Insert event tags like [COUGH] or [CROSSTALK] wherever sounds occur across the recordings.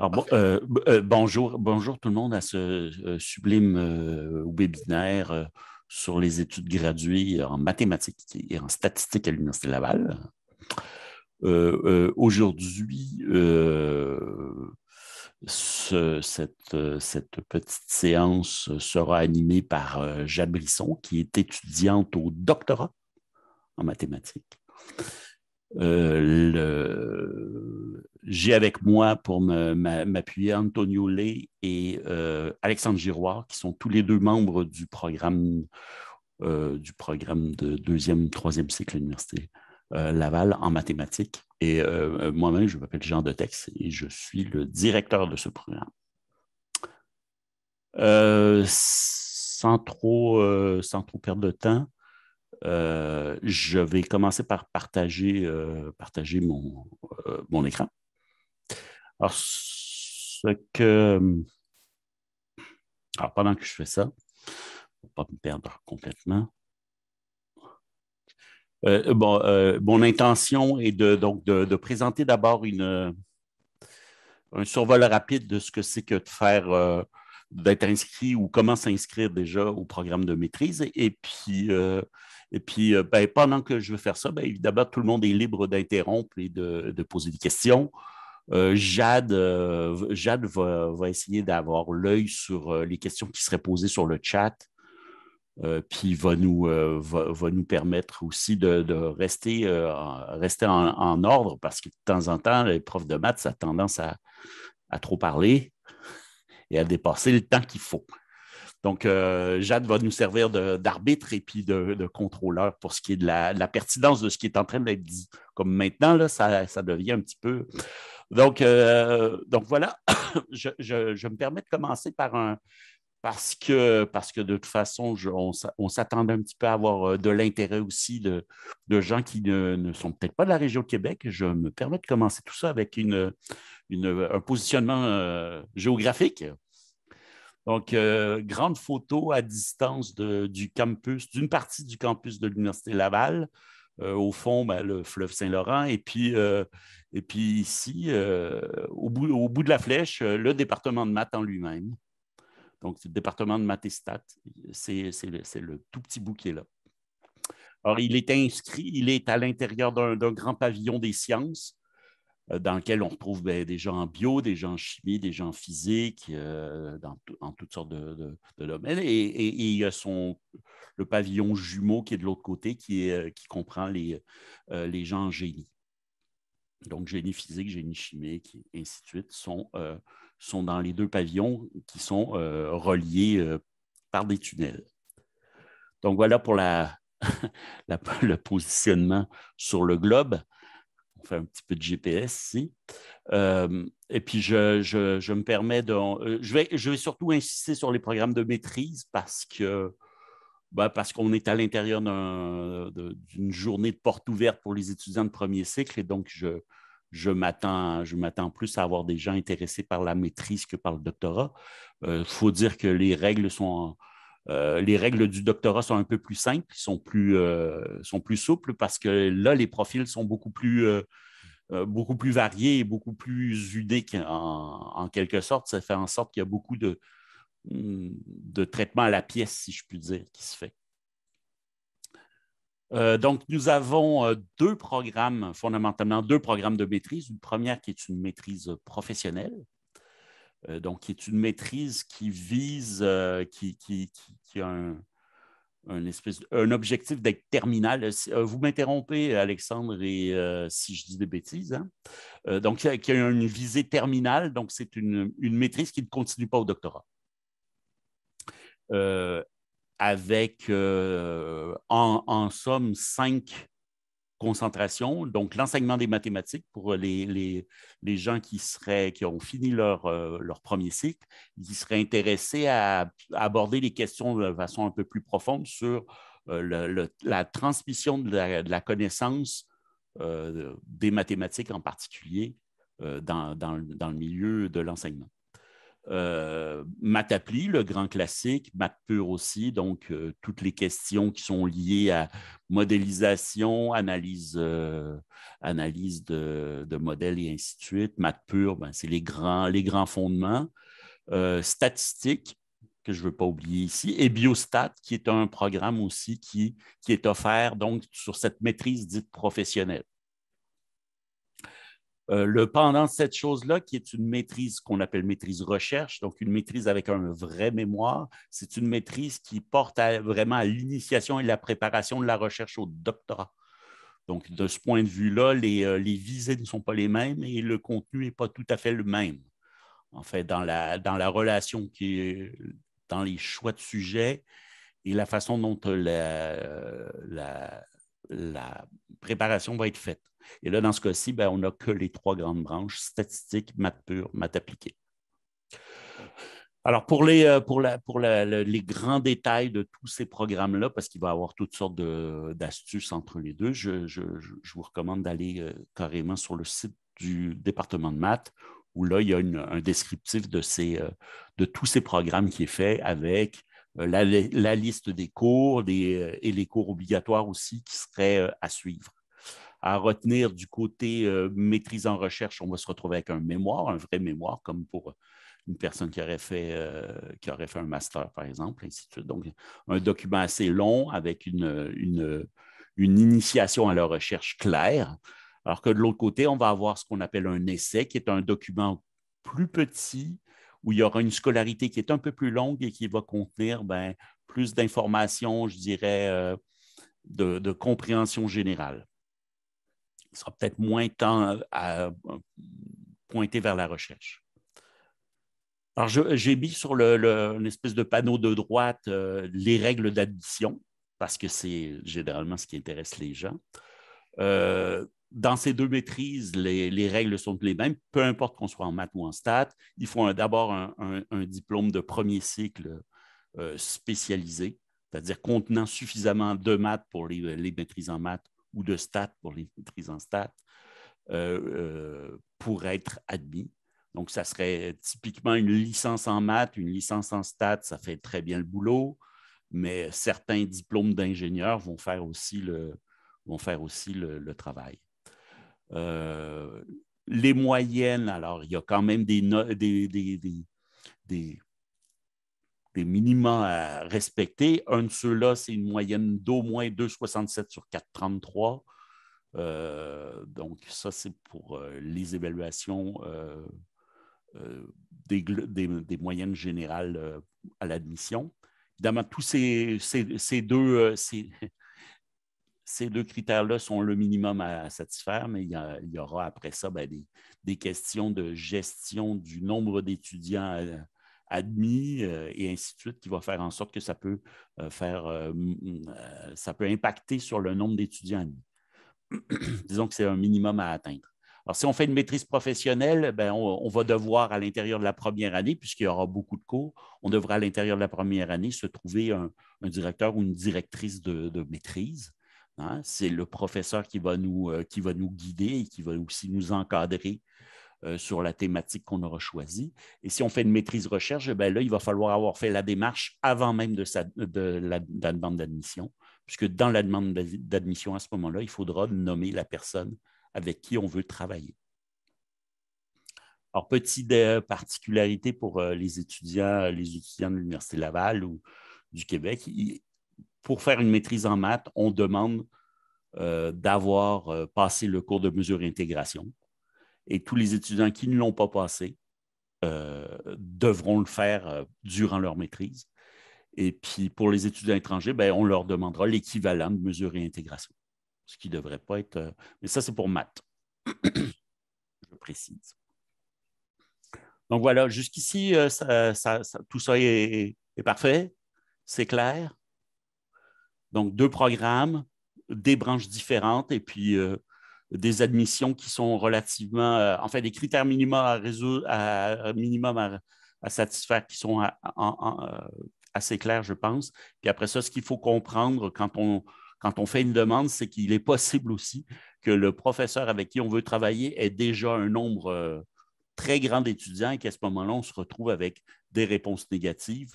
Euh, euh, bonjour, bonjour tout le monde à ce euh, sublime webinaire sur les études graduées en mathématiques et en statistiques à l'Université Laval. Aujourd'hui, cette, petite séance sera animée par Brisson, qui est étudiante au doctorat en mathématiques. Euh, j'ai avec moi pour m'appuyer Antonio Lay et euh, Alexandre Giroir, qui sont tous les deux membres du programme, euh, du programme de deuxième, troisième cycle de l'université. Laval en mathématiques. Et moi-même, je m'appelle Jean de Tex et je suis le directeur de ce programme. sans, trop, sans trop perdre de temps, euh, je vais commencer par partager, euh, euh, mon, écran. Alors, que. pendant que je fais ça, pour ne pas me perdre complètement. bon, mon intention est de, donc de, présenter d'abord un survol rapide de ce que c'est que de faire d'être inscrit ou comment s'inscrire déjà au programme de maîtrise. Et, puis, et puis, euh, ben, pendant que je veux faire ça, ben, évidemment, tout le monde est libre d'interrompre et de, poser des questions. Euh, Jade, euh, Jade va, essayer d'avoir l'œil sur les questions qui seraient posées sur le chat, puis va nous, va, nous permettre aussi de, rester, en, rester en, ordre, parce que de temps en temps, les profs de maths, a tendance à trop parler et à dépasser le temps qu'il faut. Donc, euh, Jade va nous servir d'arbitre et puis de, contrôleur pour ce qui est de la, pertinence de ce qui est en train d'être dit. Comme maintenant, là, ça, devient un petit peu. Donc, euh, voilà, [COUGHS] je, me permets de commencer par un. Parce que, de toute façon, on, s'attendait un petit peu à avoir euh, de l'intérêt aussi de, gens qui ne, sont peut-être pas de la région de Québec. Je me permets de commencer tout ça avec une, un positionnement géographique. Donc, euh, grande photo à distance du campus, d'une partie du campus de l'Université Laval. Euh, au fond, ben, le fleuve Saint-Laurent. Et puis, euh, ici, au bout, de la flèche, le département de maths en lui-même. Donc, c'est le département de maths et stats, c'est le, le tout petit bout qui est là. Alors, il est inscrit, il est à l'intérieur d'un grand pavillon des sciences. Euh, dans lequel on retrouve ben, des gens en bio, des gens en chimie, des gens en physique, euh, dans, toutes sortes de, domaines. Et, il y a le pavillon jumeau qui est de l'autre côté, qui, euh, comprend les, gens en génie. Donc, génie physique, génie chimique, et ainsi de suite, sont, dans les deux pavillons qui sont reliés par des tunnels. Donc, voilà pour [LAUGHS] le positionnement sur le globe un petit peu de GPS ici. Euh, et puis, je, je, me permets de. Euh, je vais, je vais surtout insister sur les programmes de maîtrise parce que. Ben, parce qu'on est à l'intérieur d'une journée de porte ouverte pour les étudiants de premier cycle. Et donc, je, je m'attends plus à avoir des gens intéressés par la maîtrise que par le doctorat. Il euh, faut dire que les règles sont. Euh, les règles du doctorat sont un peu plus simples, euh, sont plus, souples parce que là, les profils sont beaucoup plus, euh, variés et beaucoup plus uniques en, quelque sorte. Ça fait en sorte qu'il y a beaucoup de, de traitement à la pièce, si je puis dire, qui se fait. donc, nous avons deux programmes, fondamentalement deux programmes de maîtrise. Une première qui est une maîtrise professionnelle, euh, donc, qui est une maîtrise qui vise, euh, qui, a un, espèce, un objectif d'être terminal. Euh, vous m'interrompez, Alexandre, et si je dis des bêtises. Hein. donc, qui a une visée terminale. Donc, c'est une, maîtrise qui ne continue pas au doctorat. avec, en, somme, cinq concentration, donc l'enseignement des mathématiques pour euh, les, gens qui, seraient, qui ont fini leur, euh, leur premier cycle, qui seraient intéressés à, aborder les questions de façon un peu plus profonde sur euh, la transmission de la, connaissance des mathématiques en particulier dans, le milieu de l'enseignement. Euh, Matapli, le grand classique, PUR aussi, donc euh, toutes les questions qui sont liées à modélisation, analyse, euh, analyse de, modèles et ainsi de suite. Ben, c'est les grands, les grands fondements. Euh, Statistique, que je ne veux pas oublier ici, et Biostat, qui est un programme aussi qui, qui est offert donc sur cette maîtrise dite professionnelle. Euh, le pendant de cette chose-là, qui est une maîtrise qu'on appelle maîtrise recherche, donc une maîtrise avec un vrai mémoire, c'est une maîtrise qui porte vraiment à l'initiation et la préparation de la recherche au doctorat. Donc, de ce point de vue-là, les, euh, visées ne sont pas les mêmes et le contenu n'est pas tout à fait le même. En fait, dans la, dans la relation qui est dans les choix de sujets et la façon dont euh, la préparation va être faite. Et là, dans ce cas-ci, ben, on n'a que les trois grandes branches, statistiques, maths pure, maths appliquées. Alors, pour euh, les, grands détails de tous ces programmes-là, parce qu'il va y avoir toutes sortes d'astuces entre les deux, je, vous recommande d'aller euh, carrément sur le site du département de maths, où là, il y a un descriptif euh, de, tous ces programmes qui est fait avec la, liste des cours et les cours obligatoires aussi qui seraient à suivre à retenir du côté euh, maîtrise en recherche, on va se retrouver avec un mémoire, un vrai mémoire, comme pour une personne qui aurait fait, euh, qui aurait fait un master, par exemple, ainsi de suite. Donc, un document assez long avec une, initiation à la recherche claire. Alors que de l'autre côté, on va avoir ce qu'on appelle un essai, qui est un document plus petit, où il y aura une scolarité qui est un peu plus longue et qui va contenir ben, plus d'informations, je dirais, euh, de, compréhension générale il sera peut-être moins temps à euh, pointer vers la recherche. Alors, j'ai mis sur le, une espèce de panneau de droite euh, les règles d'addition, parce que c'est généralement ce qui intéresse les gens. Euh, dans ces deux maîtrises, les, règles sont les mêmes, peu importe qu'on soit en maths ou en stats. Il faut d'abord un, diplôme de premier cycle spécialisé, c'est-à-dire contenant suffisamment de maths pour les, les maîtrises en maths ou de stats pour les prises en stats euh, euh, pour être admis. Donc, ça serait typiquement une licence en maths, une licence en stats, ça fait très bien le boulot, mais certains diplômes d'ingénieurs vont faire aussi le, vont faire aussi le, travail. Euh, les moyennes, alors, il y a quand même des, des des minima à respecter. Un de ceux-là, c'est une moyenne d'au moins 2,67 sur 4,33. Euh, donc, ça, c'est pour euh, les évaluations euh, des, moyennes générales à l'admission. Évidemment, tous ces, deux, [LAUGHS] ces, deux critères-là sont le minimum à satisfaire, mais il y, aura après ça ben, des, des, questions de gestion du nombre d'étudiants admis euh, et ainsi de suite, qui va faire en sorte que ça peut, euh, faire, euh, ça peut impacter sur le nombre d'étudiants admis. [CLEARS THROAT] Disons que c'est un minimum à atteindre. Alors, si on fait une maîtrise professionnelle, ben, on, va devoir, à l'intérieur de la première année, puisqu'il y aura beaucoup de cours, on devra, à l'intérieur de la première année, se trouver un, directeur ou une directrice de, maîtrise. Hein. C'est le professeur qui qui va nous guider et qui va aussi nous encadrer euh, sur la thématique qu'on aura choisie. Et si on fait une maîtrise recherche, ben il va falloir avoir fait la démarche avant même de, la, demande d'admission, puisque dans la demande d'admission, à ce moment-là, il faudra nommer la personne avec qui on veut travailler. Alors, petite euh, particularité pour euh, les étudiants, les étudiants de l'Université Laval ou du Québec, pour faire une maîtrise en maths, on demande d'avoir passé le cours de mesure intégration et tous les étudiants qui ne l'ont pas passé euh, devront le faire euh, durant leur maîtrise. Et puis pour les étudiants étrangers, ben, on leur demandera l'équivalent de mesure et intégration, ce qui ne devrait pas être... Euh, mais ça, c'est pour maths, [CLEARS THROAT] je précise. Donc voilà, jusqu'ici, tout ça est, est parfait, c'est clair. Donc deux programmes, des branches différentes, et puis des admissions qui sont relativement, euh, enfin, des critères minimums à euh, minimum à, satisfaire qui sont euh, assez clairs, je pense. Puis après ça, ce qu'il faut comprendre quand on, quand on fait une demande, c'est qu'il est possible aussi que le professeur avec qui on veut travailler ait déjà un nombre très grand d'étudiants et qu'à ce moment-là, on se retrouve avec des réponses négatives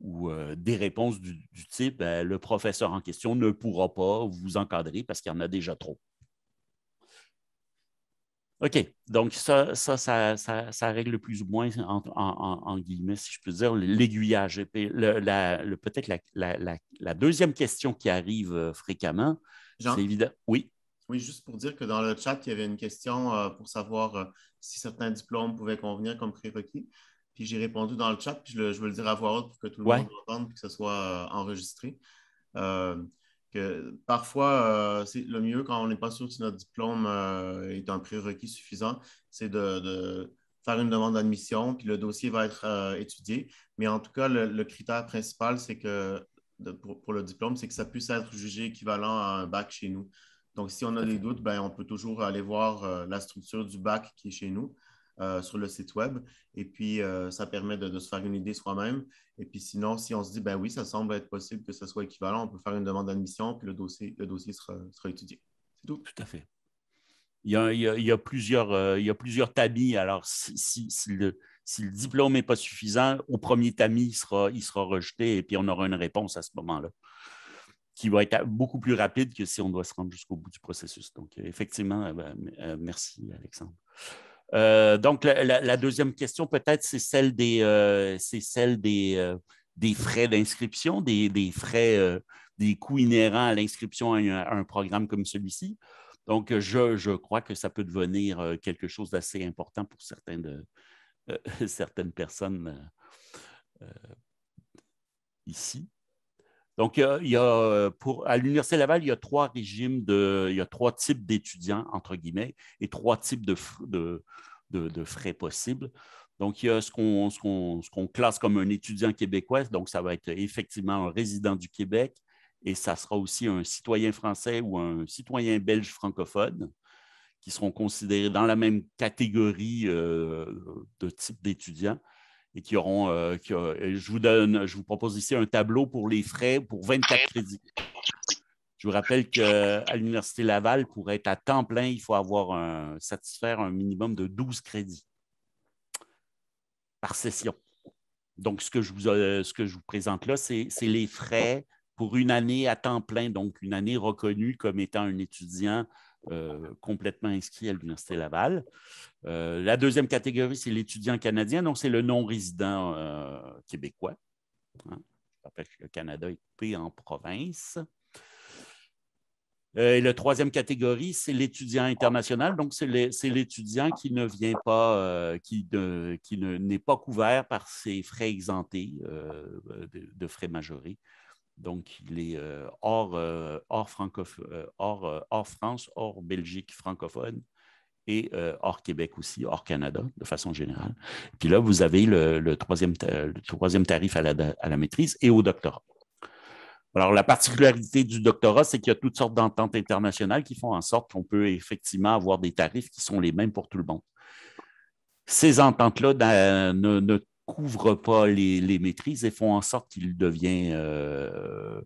ou des réponses du, type ben, le professeur en question ne pourra pas vous encadrer parce qu'il y en a déjà trop. OK. Donc, ça, ça, ça, règle plus ou moins, en, guillemets, si je peux dire, l'aiguillage. la, Peut-être la, deuxième question qui arrive euh, fréquemment, c'est évident. Oui. Oui, juste pour dire que dans le chat, il y avait une question euh, pour savoir euh, si certains diplômes pouvaient convenir comme prérequis. Puis j'ai répondu dans le chat, puis je, veux le dire à voix haute pour que tout le monde l'entende, et que ce soit enregistré que parfois, euh, c'est le mieux quand on n'est pas sûr si notre diplôme euh, est un prérequis suffisant, c'est de, faire une demande d'admission, puis le dossier va être euh, étudié. Mais en tout cas, le, critère principal, c'est que pour, le diplôme, c'est que ça puisse être jugé équivalent à un bac chez nous. Donc, si on a des doutes, ben, on peut toujours aller voir la structure du bac qui est chez nous. Euh, sur le site web. Et puis, euh, ça permet de, se faire une idée soi-même. Et puis, sinon, si on se dit, ben oui, ça semble être possible que ce soit équivalent, on peut faire une demande d'admission, puis le dossier, le dossier sera, sera étudié. C'est tout. Tout à fait. Il y a, il y a, plusieurs, euh, il y a plusieurs tamis. Alors, si, le, si le diplôme n'est pas suffisant, au premier tamis, il sera, il sera rejeté et puis on aura une réponse à ce moment-là qui va être beaucoup plus rapide que si on doit se rendre jusqu'au bout du processus. Donc, effectivement, ben, merci, Alexandre. Euh, donc, la, deuxième question, peut-être, c'est celle des, euh, c'est celle euh, des, frais d'inscription, des, des, frais, des coûts inhérents à l'inscription à, un programme comme celui-ci. Donc, je, crois que ça peut devenir quelque chose d'assez important pour [LAUGHS] certaines personnes ici. Donc, euh, à l'Université Laval, il y a trois régimes, de, il y a trois types d'étudiants, entre guillemets, et trois types de, frais possibles. Donc, il y a ce qu'on classe comme un étudiant québécois, donc ça va être effectivement un résident du Québec, et ça sera aussi un citoyen français ou un citoyen belge francophone qui seront considérés dans la même catégorie euh, de type d'étudiants et qui auront. Euh, euh, je, vous donne, je vous propose ici un tableau pour les frais pour 24 crédits. Je vous rappelle qu'à l'Université Laval, pour être à temps plein, il faut avoir satisfaire un minimum de 12 crédits par session. Donc, ce que je vous euh, présente là, c'est les frais pour une année à temps plein, donc une année reconnue comme étant un étudiant euh, complètement inscrit à l'Université Laval. Euh, la deuxième catégorie, c'est l'étudiant canadien, donc c'est le non-résident euh, québécois. Hein. Je rappelle que le Canada est coupé en province. et la troisième catégorie, c'est l'étudiant international. Donc, c'est l'étudiant qui ne vient pas, qui, n'est pas couvert par ses frais exemptés de, frais majorés donc, il est euh, hors, euh, euh, hors, France, hors Belgique francophone et hors Québec aussi, hors Canada de façon générale. Puis là, vous avez le, troisième, troisième, tarif à la, à la, maîtrise et au doctorat. Alors, la particularité du doctorat, c'est qu'il y a toutes sortes d'ententes internationales qui font en sorte qu'on peut effectivement avoir des tarifs qui sont les mêmes pour tout le monde. Ces ententes-là ben, ne couvrent pas les, maîtrises et font en sorte qu'il devient euh,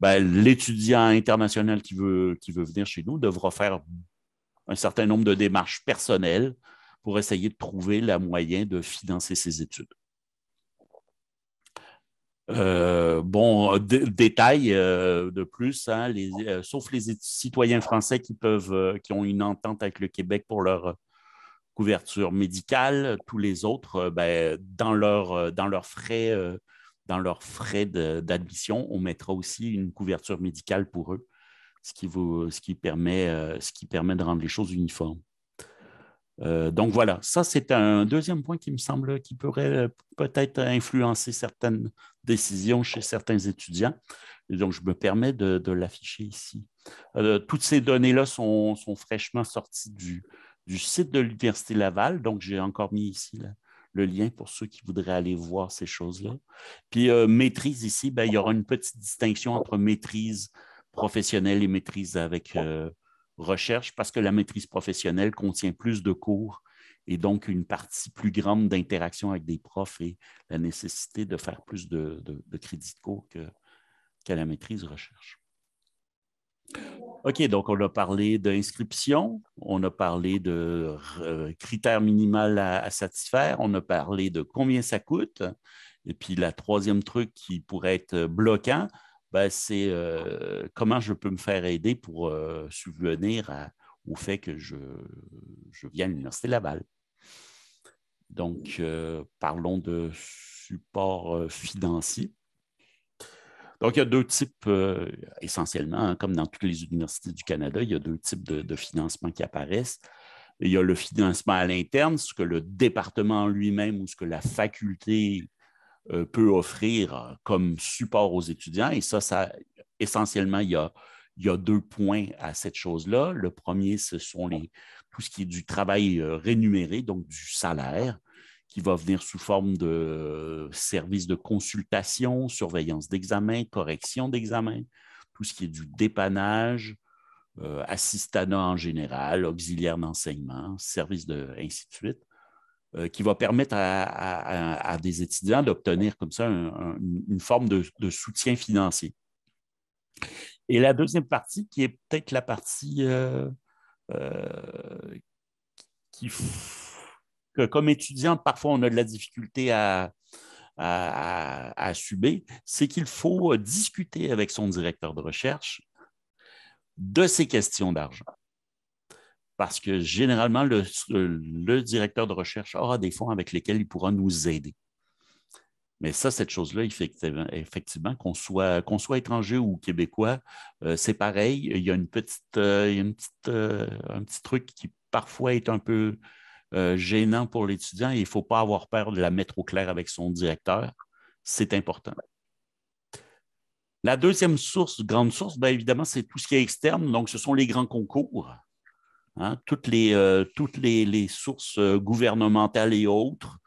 ben, l'étudiant international qui veut, qui veut venir chez nous devra faire un certain nombre de démarches personnelles pour essayer de trouver la moyen de financer ses études. Euh, bon, détail euh, de plus, hein, sauf les citoyens français qui peuvent, qui ont une entente avec le Québec pour leur couverture médicale, tous les autres, euh, ben, dans leurs euh, frais, euh, dans frais d'admission, on mettra aussi une couverture médicale pour eux, ce qui, ce qui, permet, ce qui permet de rendre les choses uniformes. donc voilà, ça c'est un deuxième point qui me semble qui pourrait peut-être influencer certaines décisions chez certains étudiants. donc je me permets de, l'afficher ici. toutes ces données-là sont, sont, fraîchement sorties du, du site de l'Université Laval. Donc, j'ai encore mis ici le lien pour ceux qui voudraient aller voir ces choses-là. Puis, euh, maîtrise ici, ben, il y aura une petite distinction entre maîtrise professionnelle et maîtrise avec euh, recherche, parce que la maîtrise professionnelle contient plus de cours et donc une partie plus grande d'interaction avec des profs et la nécessité de faire plus de, crédits de cours qu'à la maîtrise recherche. OK, donc on a parlé d'inscription, on a parlé de euh, critères minimaux à, satisfaire, on a parlé de combien ça coûte. Et puis, la troisième truc qui pourrait être bloquant, ben, c'est euh, comment je peux me faire aider pour euh, subvenir au fait que je, je viens à l'Université Laval. Donc, parlons de support financier. Donc, il y a deux types, euh, essentiellement, hein, comme dans toutes les universités du Canada, il y a deux types de, financements financement qui apparaissent. Il y a le financement à l'interne, ce que le département lui-même ou ce que la faculté euh, peut offrir euh, comme support aux étudiants. Et ça, ça essentiellement, il y a, deux points à cette chose-là. Le premier, ce sont tout ce qui est du travail rémunéré, donc du salaire qui va venir sous forme de euh, services de consultation, surveillance d'examen, correction d'examen, tout ce qui est du dépannage, euh, en général, auxiliaire d'enseignement, service de ainsi de suite, euh, qui va permettre à, des étudiants d'obtenir comme ça une forme de, soutien financier. Et la deuxième partie, qui est peut-être la partie euh, qui comme étudiante, parfois, on a de la difficulté à, à, subir, c'est qu'il faut discuter avec son directeur de recherche de ces questions d'argent. Parce que généralement, le, directeur de recherche aura des fonds avec lesquels il pourra nous aider. Mais ça, cette chose-là, effectivement, qu'on soit, étranger ou québécois, euh, c'est pareil. Il y a une petite, euh, euh, un petit truc qui parfois est un peu euh, gênant pour l'étudiant et il ne faut pas avoir peur de la mettre au clair avec son directeur. C'est important. La deuxième source, grande source, bien évidemment, c'est tout ce qui est externe. Donc, ce sont les grands concours. Hein, toutes les, euh, sources euh, gouvernementales et autres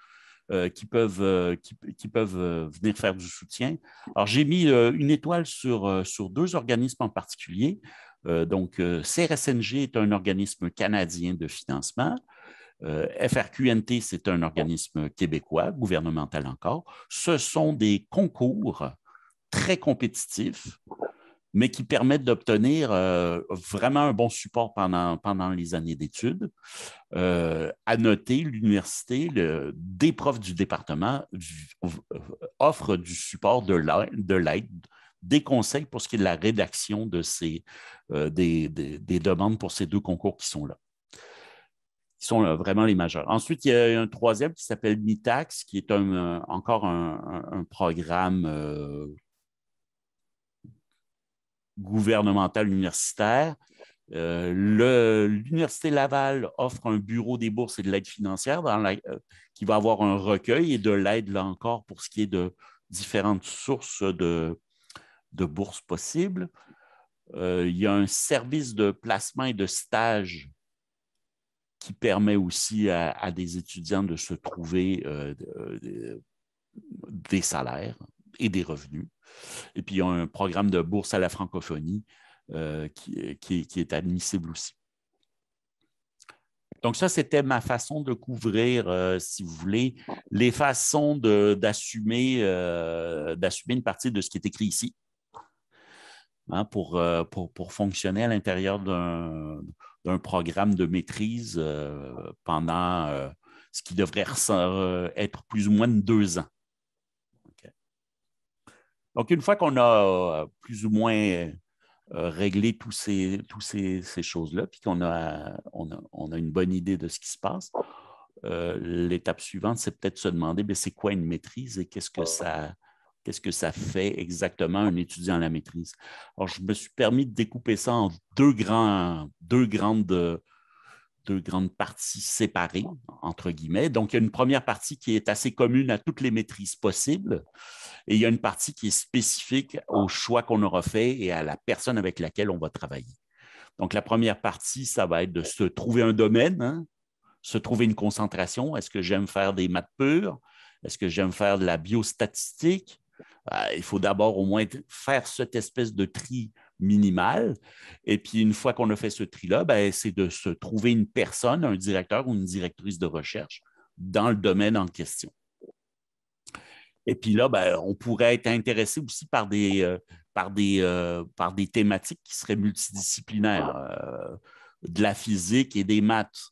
qui peuvent, venir faire du soutien. Alors, j'ai mis une étoile sur, sur deux organismes en particulier. donc, CRSNG est un organisme canadien de financement. Euh, FRQNT, c'est un organisme québécois, gouvernemental encore. Ce sont des concours très compétitifs, mais qui permettent d'obtenir euh, vraiment un bon support pendant, pendant les années d'études. Euh, à noter, l'université, des profs du département offrent du support de l'aide, des conseils pour ce qui est de la rédaction de ces, des demandes pour ces deux concours qui sont là qui sont euh, vraiment les majeurs. Ensuite, il y a un troisième qui s'appelle Mitax, qui est euh, encore un, programme euh, gouvernemental universitaire. L'Université Laval offre un bureau des bourses et de l'aide financière dans qui va avoir un recueil et de l'aide, là encore, pour ce qui est de différentes sources de, bourses possibles. il y a un service de placement et de stage qui permet aussi à, des étudiants de se trouver euh, euh, des salaires et des revenus. Et puis, il y a un programme de bourse à la francophonie euh, qui, est admissible aussi. Donc, ça, c'était ma façon de couvrir, si vous voulez, les façons d'assumer une partie de ce qui est écrit ici hein, pour, pour fonctionner à l'intérieur d'un d'un programme de maîtrise euh, pendant euh, ce qui devrait euh, être plus ou moins de deux ans. Donc, une fois qu'on a plus ou moins réglé tous ces, ces, choses-là, puis qu'on a, on a, a, une bonne idée de ce qui se passe, l'étape suivante, c'est peut-être se demander, ben, c'est quoi une maîtrise et qu'est-ce que ça Qu'est-ce que ça fait exactement un étudiant à la maîtrise? Alors, je me suis permis de découper ça en deux, grandes parties séparées, entre guillemets. Donc, il y a une première partie qui est assez commune à toutes les maîtrises possibles et il y a une partie qui est spécifique au choix qu'on aura fait et à la personne avec laquelle on va travailler. Donc, la première partie, ça va être de se trouver un domaine, hein, se trouver une concentration. Est-ce que j'aime faire des maths pures? Est-ce que j'aime faire de la biostatistique? Euh, il faut d'abord au moins faire cette espèce de tri minimal. Et puis, une fois qu'on a fait ce tri-là, ben, c'est de se trouver une personne, un directeur ou une directrice de recherche dans le domaine en question. Et puis là, ben, on pourrait être intéressé aussi par des, euh, par, des, euh, par des thématiques qui seraient multidisciplinaires, de la physique et des maths,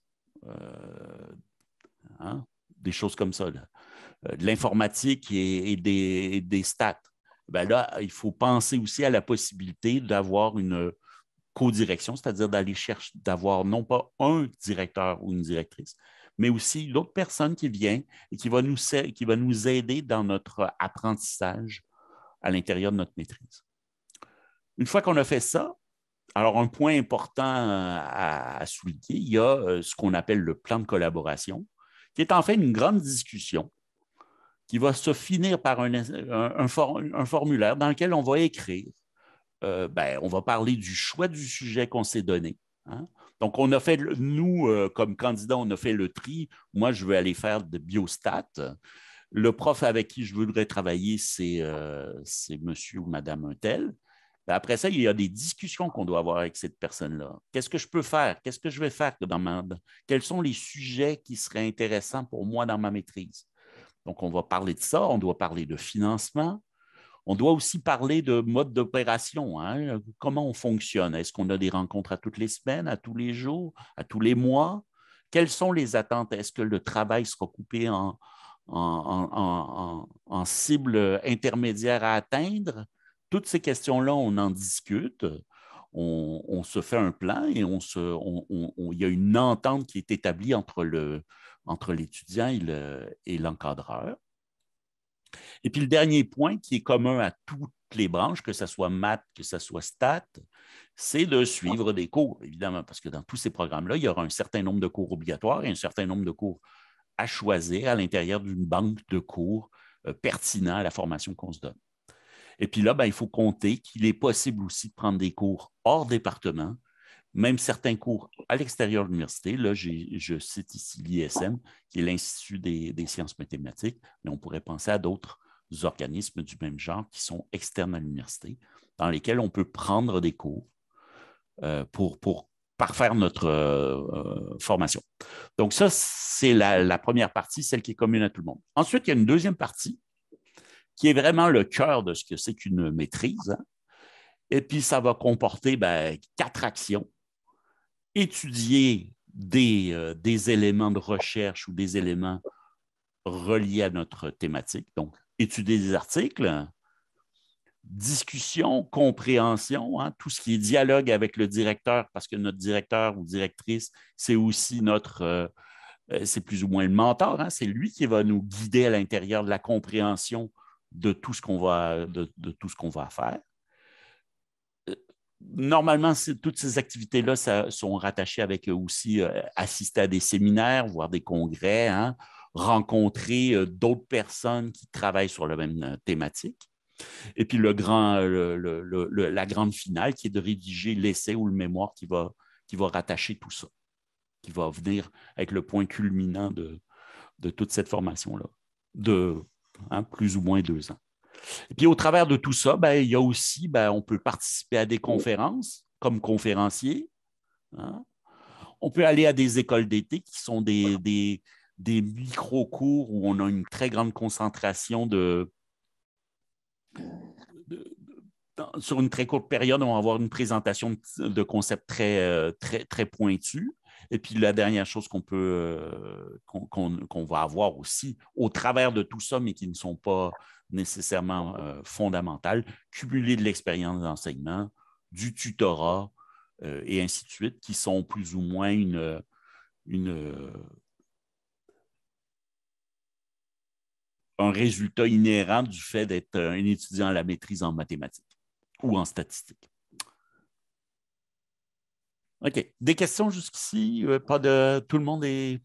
hein, des choses comme ça. Euh, de l'informatique et, des, stats. Ben là, il faut penser aussi à la possibilité d'avoir une co-direction, c'est-à-dire d'aller chercher, d'avoir non pas un directeur ou une directrice, mais aussi l'autre personne qui vient et qui va nous, aider dans notre apprentissage à l'intérieur de notre maîtrise. Une fois qu'on a fait ça, alors un point important à souligner, il y a euh, ce qu'on appelle le plan de collaboration, qui est en fait une grande discussion qui va se finir par un, formulaire dans lequel on va écrire. Euh, ben, on va parler du choix du sujet qu'on s'est donné. Hein. Donc, on a fait, nous, euh, comme candidat, on a fait le tri. Moi, je veux aller faire de biostat. Le prof avec qui je voudrais travailler, c'est euh, monsieur ou madame Untel. Ben, après ça, il y a des discussions qu'on doit avoir avec cette personne-là. Qu'est-ce que je peux faire? Qu'est-ce que je vais faire dans ma... Quels sont les sujets qui seraient intéressants pour moi dans ma maîtrise? Donc, on va parler de ça, on doit parler de financement, on doit aussi parler de mode d'opération. Hein. Comment on fonctionne? Est-ce qu'on a des rencontres à toutes les semaines, à tous les jours, à tous les mois? Quelles sont les attentes? Est-ce que le travail sera coupé en, cibles intermédiaires à atteindre? Toutes ces questions-là, on en discute. On, se fait un plan et il y a une entente qui est établie entre le, entre l'étudiant et l'encadreur. et, puis le dernier point qui est commun à toutes les branches, que ce soit maths, que ce soit stats, c'est de suivre des cours, évidemment, parce que dans tous ces programmes-là, il y aura un certain nombre de cours obligatoires et un certain nombre de cours à choisir à l'intérieur d'une banque de cours euh, pertinents à la formation qu'on se donne. Et puis là, ben, il faut compter qu'il est possible aussi de prendre des cours hors département même certains cours à l'extérieur de l'université. Là, je cite ici l'ISM, qui est l'Institut des, sciences mathématiques, mais on pourrait penser à d'autres organismes du même genre qui sont externes à l'université, dans lesquels on peut prendre des cours euh, pour, parfaire notre euh, euh, formation. Donc ça, c'est la, première partie, celle qui est commune à tout le monde. Ensuite, il y a une deuxième partie qui est vraiment le cœur de ce que c'est qu'une maîtrise. Hein. Et puis, ça va comporter ben, quatre actions étudier euh, des, éléments de recherche ou des éléments reliés à notre thématique. Donc, étudier des articles, discussion, compréhension, hein, tout ce qui est dialogue avec le directeur, parce que notre directeur ou directrice, c'est aussi notre, euh, euh, c'est plus ou moins le mentor, hein, c'est lui qui va nous guider à l'intérieur de la compréhension de tout ce qu'on de tout ce qu'on va faire normalement, toutes ces activités-là sont rattachées avec euh, aussi euh, assister à des séminaires, voire des congrès, hein, rencontrer euh, d'autres personnes qui travaillent sur la même thématique. Et puis la grande finale qui est de rédiger l'essai ou le mémoire qui va, rattacher tout ça, qui va venir avec le point culminant de, toute cette formation-là, de hein, plus ou moins deux ans. Et puis au travers de tout ça, ben, il y a aussi, ben, on peut participer à des conférences comme conférencier. Hein. On peut aller à des écoles d'été qui sont des, des, micro-cours où on a une très grande concentration de, sur une très courte période, on va avoir une présentation de, concepts euh, très, pointus. Et puis la dernière chose euh, qu'on va avoir aussi, au travers de tout ça, mais qui ne sont pas nécessairement euh, fondamentales, cumuler de l'expérience d'enseignement, du tutorat euh, et ainsi de suite, qui sont plus ou moins une, euh, un résultat inhérent du fait d'être un étudiant à la maîtrise en mathématiques ou en statistiques. OK. Des questions jusqu'ici? Pas de. Tout le monde est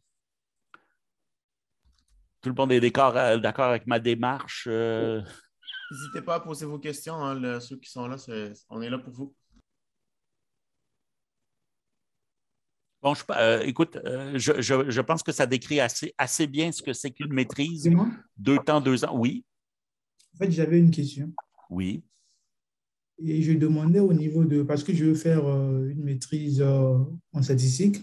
tout le monde est d'accord euh, avec ma démarche. Euh. N'hésitez pas à poser vos questions. Hein, ceux qui sont là, on est là pour vous. Bon, je, euh, écoute, je, pense que ça décrit assez, bien ce que c'est qu'une maîtrise. Deux temps, deux ans, oui. En fait, j'avais une question. Oui. Et je demandais au niveau de... Parce que je veux faire une maîtrise en statistique.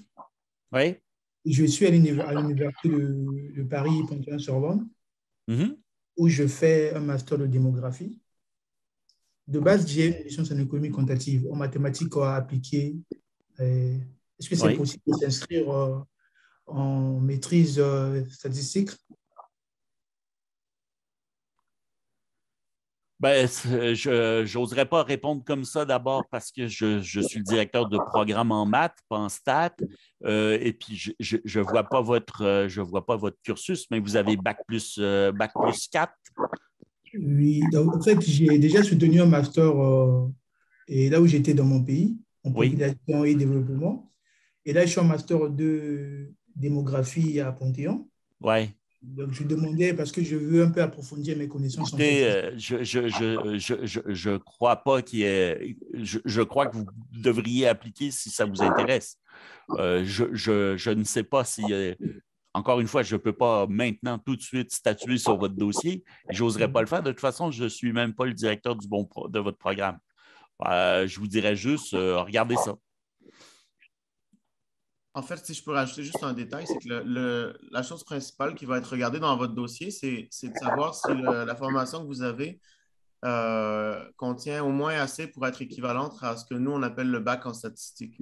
Oui je suis à l'université de, Paris, Panthéon-Sorbonne, mhm. où je fais un master de démographie. De base, j'ai une licence en économie quantitative, en mathématiques appliquées. Euh, est-ce que c'est possible de s'inscrire euh, en maîtrise euh, statistique Ben, euh, je n'oserais euh, pas répondre comme ça d'abord parce que je, suis le directeur de programme en maths, pas en stats, euh, et puis je ne vois, pas votre, vois pas votre cursus, mais vous avez Bac plus, bac 4. Oui, donc, en fait, j'ai déjà soutenu un master et là où j'étais dans mon pays, en population et développement. Et là, je suis en master de démographie à Panthéon. Ouais. Donc, je demandais parce que je veux un peu approfondir mes connaissances. Euh, je, je, je, crois pas qu'il Je, crois que vous devriez appliquer si ça vous intéresse. Euh, je, ne sais pas si. Euh, encore une fois, je ne peux pas maintenant tout de suite statuer sur votre dossier. J'oserais pas le faire. De toute façon, je ne suis même pas le directeur du bon de votre programme. je vous dirais juste, regardez ça. En fait, si je peux rajouter juste un détail, c'est que la chose principale qui va être regardée dans votre dossier, c'est de savoir si la formation que vous avez euh, contient au moins assez pour être équivalente à ce que nous, on appelle le bac en statistique.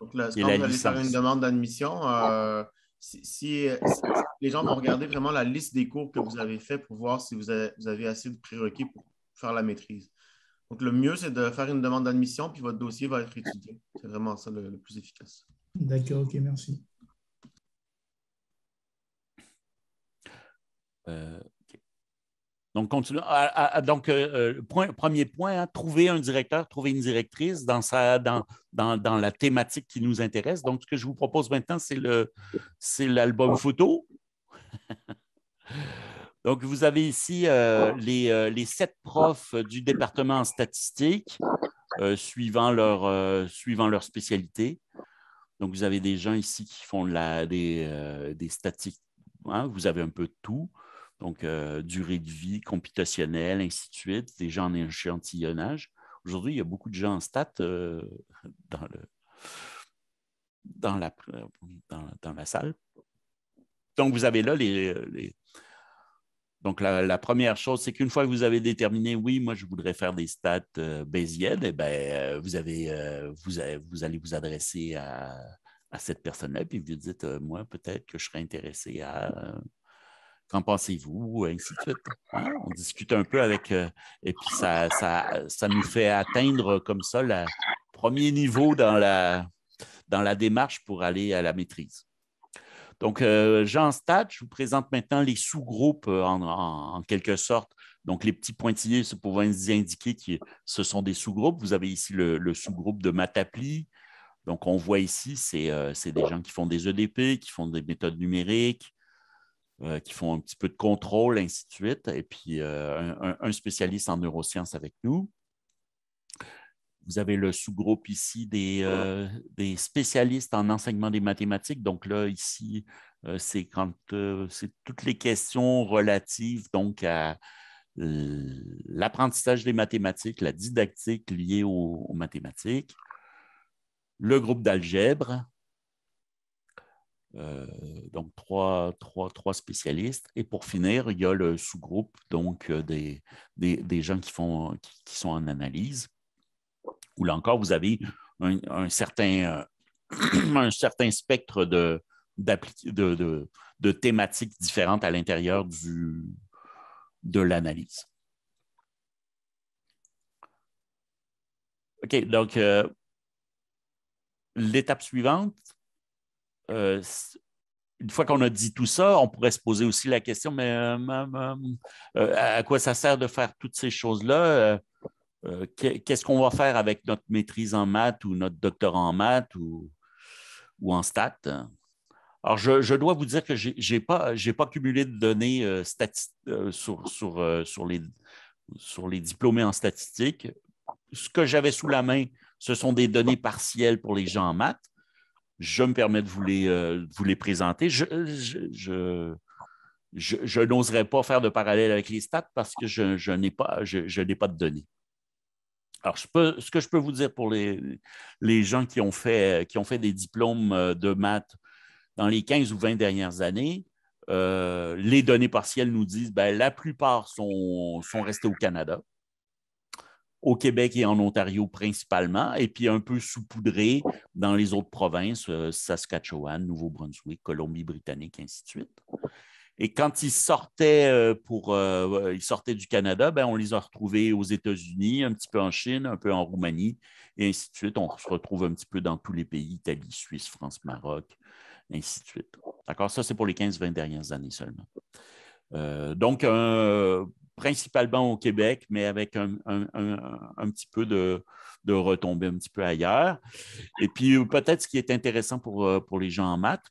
Donc, quand vous allez faire une demande d'admission, euh, si, les gens vont regarder vraiment la liste des cours que vous avez fait pour voir si vous avez, vous avez assez de prérequis pour faire la maîtrise. Donc, le mieux, c'est de faire une demande d'admission, puis votre dossier va être étudié. C'est vraiment ça le plus efficace. D'accord, ok, merci. Euh, donc, continuons. Ah, ah, ah, donc euh, euh, premier point, hein, trouver un directeur, trouver une directrice dans, dans, la thématique qui nous intéresse. Donc, ce que je vous propose maintenant, c'est l'album photo. [LAUGHS] donc, vous avez ici les, sept profs du département statistique, suivant, leur, suivant leur spécialité. Donc, vous avez des gens ici qui font euh, des, statiques. Hein, vous avez un peu de tout. Donc, euh, durée de vie, computationnelle, ainsi de suite, des gens en échantillonnage. Aujourd'hui, il y a beaucoup de gens en stats euh, dans, le, dans, la, dans, la salle. Donc, vous avez là les donc, la, première chose, c'est qu'une fois que vous avez déterminé, oui, moi, je voudrais faire des stats euh, eh ben, euh, euh vous, allez vous adresser à, cette personne-là, puis vous dites, euh, moi, peut-être que je serais intéressé à. Qu'en pensez-vous? Ainsi de suite. Hein, on discute un peu avec. et puis, ça, nous fait atteindre comme ça le premier niveau dans la démarche pour aller à la maîtrise. Donc, euh, Jean Stade, je vous présente maintenant les sous-groupes euh, en, quelque sorte donc, les petits pointillés, ça pour indiquer que ce sont des sous-groupes. Vous avez ici le, sous-groupe de Matapli. Donc, on voit ici, c'est euh, des gens qui font des EDP, qui font des méthodes numériques, qui font un petit peu de contrôle, ainsi de suite. Et puis, un, un, spécialiste en neurosciences avec nous. Vous avez le sous-groupe ici euh, des, spécialistes en enseignement des mathématiques. Donc là, ici, euh, c'est quand euh, c'est toutes les questions relatives donc à l'apprentissage des mathématiques, la didactique liée aux, mathématiques, le groupe d'algèbre, donc trois, spécialistes. Et pour finir, il y a le sous-groupe donc des, gens qui, sont en analyse ou là encore, vous avez un, certain, euh, [CLEARS THROAT] un certain spectre de, de, thématiques différentes à l'intérieur de l'analyse. OK, donc euh, l'étape suivante, euh, une fois qu'on a dit tout ça, on pourrait se poser aussi la question, mais à quoi ça sert de faire toutes ces choses-là? Euh, qu'est-ce qu'on va faire avec notre maîtrise en maths ou notre doctorat en maths ou, en stats? Alors, je, dois vous dire que je n'ai pas, cumulé de données euh, euh, sur, les, diplômés en statistique. Ce que j'avais sous la main, ce sont des données partielles pour les gens en maths. Je me permets de vous les, présenter. je, je, n'oserais pas faire de parallèle avec les stats parce que je n'ai pas de données. Alors, ce que je peux vous dire pour les, gens qui ont, fait, qui ont fait des diplômes euh, de maths dans les 15 ou 20 dernières années, euh, les données partielles nous disent que ben, la plupart sont, sont restés au Canada, au Québec et en Ontario principalement, et puis un peu saupoudrés dans les autres provinces, euh, Saskatchewan, Nouveau-Brunswick, Colombie-Britannique, ainsi de suite. Et quand ils sortaient, euh, pour, euh, ils du Canada, ben, on les a retrouvés aux États-Unis, un petit peu en Chine, un peu en Roumanie, et ainsi de suite. On se retrouve un petit peu dans tous les pays, Italie, Suisse, France, Maroc, ainsi de suite. D'accord? Ça, c'est pour les 15-20 dernières années seulement. Euh, donc, principalement au Québec, mais avec un, petit peu de, de retombées un petit peu ailleurs. Et puis, peut-être ce qui est intéressant pour, pour les gens en maths,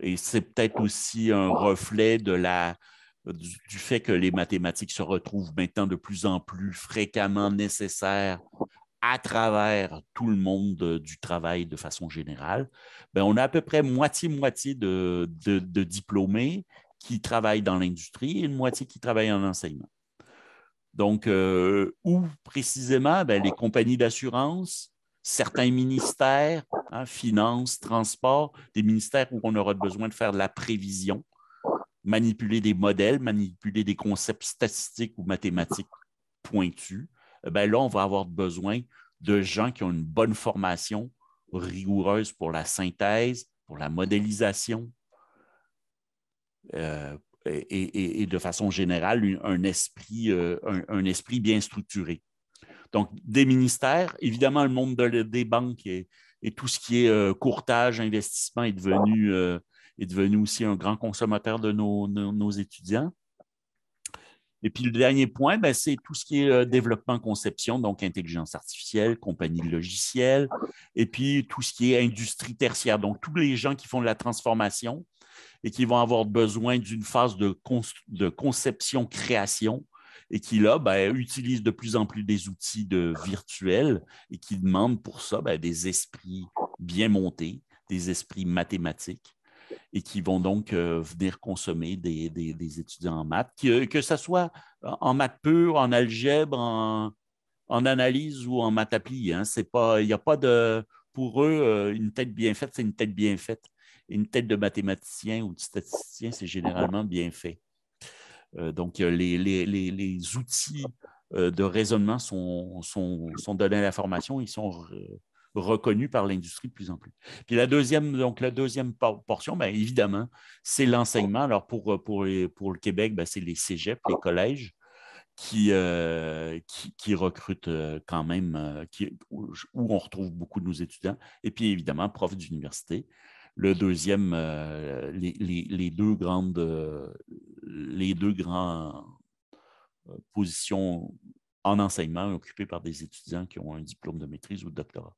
et c'est peut-être aussi un reflet de la, du, fait que les mathématiques se retrouvent maintenant de plus en plus fréquemment nécessaires à travers tout le monde euh, du travail de façon générale, ben, on a à peu près moitié-moitié de, de, diplômés qui travaillent dans l'industrie et une moitié qui travaillent en enseignement. Donc, euh, où précisément, ben, les compagnies d'assurance, certains ministères, hein, finances, transports, des ministères où on aura besoin de faire de la prévision, manipuler des modèles, manipuler des concepts statistiques ou mathématiques pointus. Ben là, on va avoir besoin de gens qui ont une bonne formation rigoureuse pour la synthèse, pour la modélisation, euh, et, de façon générale, un, esprit, euh, un esprit bien structuré. Donc, des ministères, évidemment, le monde des banques et, tout ce qui est euh, courtage, investissement est devenu, euh, est devenu aussi un grand consommateur de nos, étudiants. Et puis le dernier point, ben, c'est tout ce qui est euh, développement, conception, donc intelligence artificielle, compagnie logicielle, et puis tout ce qui est industrie tertiaire, donc tous les gens qui font de la transformation et qui vont avoir besoin d'une phase de, de conception-création et qui là ben, utilise de plus en plus des outils de virtuels et qui demandent pour ça ben, des esprits bien montés, des esprits mathématiques et qui vont donc euh, venir consommer des, étudiants en maths, que, que ce soit en maths pur, en algèbre, en, analyse ou en maths appli. Hein. C'est pas, il n'y a pas de, pour eux, euh, une tête bien faite, c'est une tête bien faite. Une tête de mathématicien ou de statisticien, c'est généralement bien fait. Euh, donc, euh, les, les, outils euh, de raisonnement sont, sont, donnés à la formation, ils sont reconnus par l'industrie de plus en plus. Puis la deuxième, donc la deuxième portion, bien évidemment, c'est l'enseignement. Alors pour, pour, pour, le Québec, ben, c'est les cégeps, les collèges. Qui, qui, recrutent quand même, qui, où, on retrouve beaucoup de nos étudiants, et puis évidemment, profs d'université. Le deuxième, les, les, deux grandes, les deux grandes euh, positions en enseignement occupées par des étudiants qui ont un diplôme de maîtrise ou de doctorat.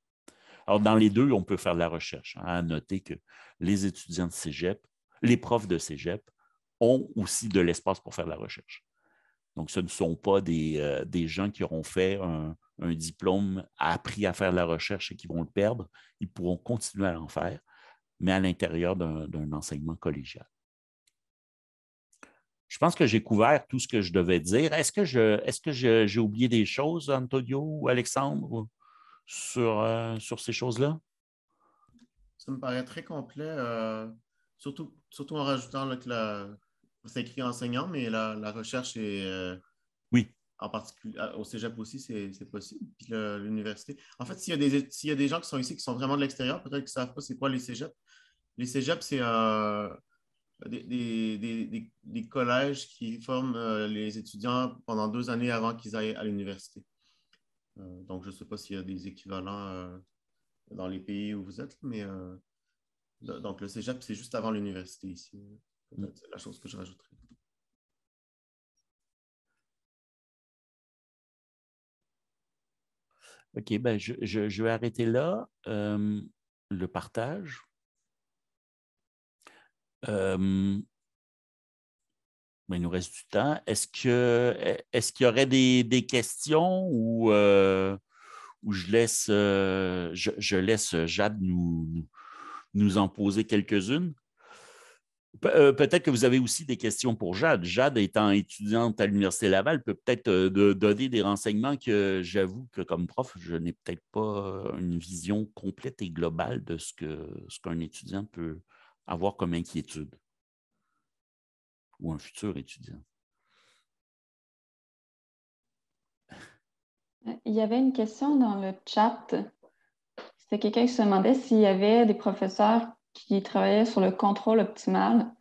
Alors, dans les deux, on peut faire de la recherche. Hein, à noter que les étudiants de cégep, les profs de cégep ont aussi de l'espace pour faire de la recherche. Donc, ce ne sont pas euh, des, gens qui auront fait un, un, diplôme, appris à faire de la recherche et qui vont le perdre. Ils pourront continuer à en faire, mais à l'intérieur d'un enseignement collégial. Je pense que j'ai couvert tout ce que je devais dire. Est-ce que je, est-ce que j'ai oublié des choses, Antonio ou Alexandre, sur, euh, sur ces choses-là? Ça me paraît très complet, euh, surtout, surtout en rajoutant que c'est écrit enseignant, mais la, recherche est. Euh, oui. En particulier au cégep aussi, c'est possible. Puis l'université. En fait, s'il y, y, a des gens qui sont ici qui sont vraiment de l'extérieur, peut-être qu'ils ne savent pas c'est quoi les cégeps. Les cégeps, c'est un des, collèges qui forment euh, les étudiants pendant deux années avant qu'ils aillent à l'université. Euh, donc, je ne sais pas s'il y a des équivalents euh, dans les pays où vous êtes, mais donc le cégep, c'est juste avant l'université ici. Mm. C'est la chose que je rajouterais. OK, ben je vais arrêter là le partage. Euh, il nous reste du temps. Est-ce que est-ce qu'il y aurait des, questions euh, ou je laisse euh, je, laisse Jade nous, en poser quelques-unes? peut-être que vous avez aussi des questions pour Jade. Jade, étant étudiante à l'Université Laval, peut peut-être donner des renseignements que j'avoue que comme prof, je n'ai peut-être pas une vision complète et globale de ce qu'un ce qu'un étudiant peut, avoir comme inquiétude ou un futur étudiant? Il y avait une question dans le chat. C'était quelqu'un qui se demandait s'il y avait des professeurs qui travaillaient sur le contrôle optimal.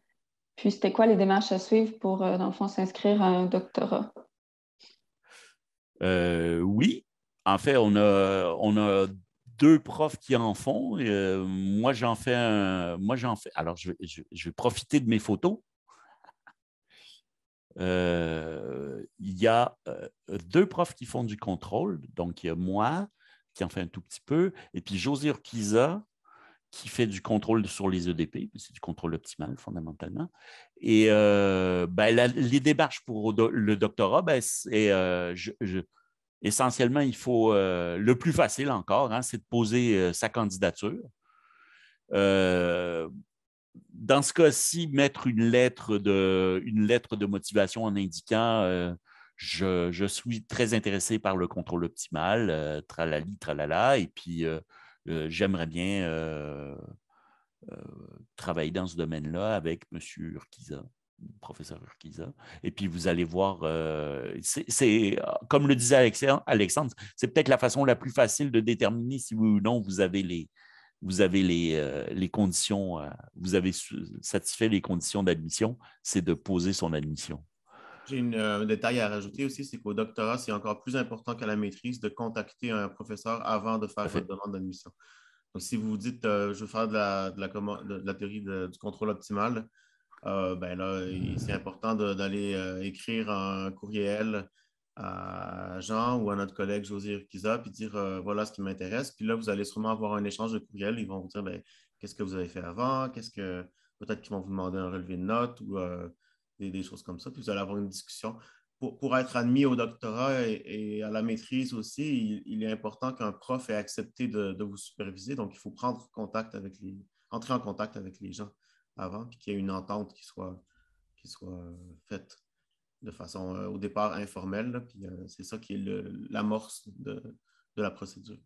Puis c'était quoi les démarches à suivre pour, euh, dans le fond, s'inscrire à un doctorat? Euh, oui. En fait, on on a deux profs qui en font. Et, euh, moi, j'en fais un, Moi, j'en fais. Alors, je, vais profiter de mes photos. Euh, il y a euh, deux profs qui font du contrôle. Donc, il y a moi qui en fait un tout petit peu, et puis José Urquiza qui fait du contrôle sur les EDP, c'est du contrôle optimal fondamentalement. Et ben, les démarches pour le doctorat, ben, c'est, je, essentiellement, il faut euh, le plus facile encore, hein, c'est de poser euh, sa candidature. Euh, dans ce cas-ci, mettre une lettre de, une lettre de motivation en indiquant je, je, suis très intéressé par le contrôle optimal, tralali, tralala, et puis j'aimerais bien travailler dans ce domaine-là avec M. Urquiza professeur Urquiza. Et puis, vous allez voir, euh, c'est comme le disait Alexandre, c'est peut-être la façon la plus facile de déterminer si oui ou non vous avez les, vous avez les, euh, conditions, euh, vous avez satisfait les conditions d'admission, c'est de poser son admission. J'ai un détail à rajouter aussi, c'est qu'au doctorat, c'est encore plus important qu'à la maîtrise de contacter un professeur avant de faire votre demande d'admission. Donc, si vous vous dites, je veux faire de la, théorie du contrôle optimal, euh, ben là, c'est important d'aller euh, écrire un courriel à Jean ou à notre collègue José Rukiza puis dire euh, voilà ce qui m'intéresse. Puis là, vous allez sûrement avoir un échange de courriel. Ils vont vous dire ben, qu'est-ce que vous avez fait avant, qu'est-ce que peut-être qu'ils vont vous demander un relevé de notes ou des, choses comme ça. Puis vous allez avoir une discussion. Pour, être admis au doctorat et, à la maîtrise aussi, il, est important qu'un prof ait accepté de, de, vous superviser. Donc, il faut prendre contact avec les, entrer en contact avec les gens avant, puis qu'il y ait une entente qui soit, qui soit euh, faite de façon euh, au départ informelle. puis euh, c'est ça qui est l'amorce de, la procédure.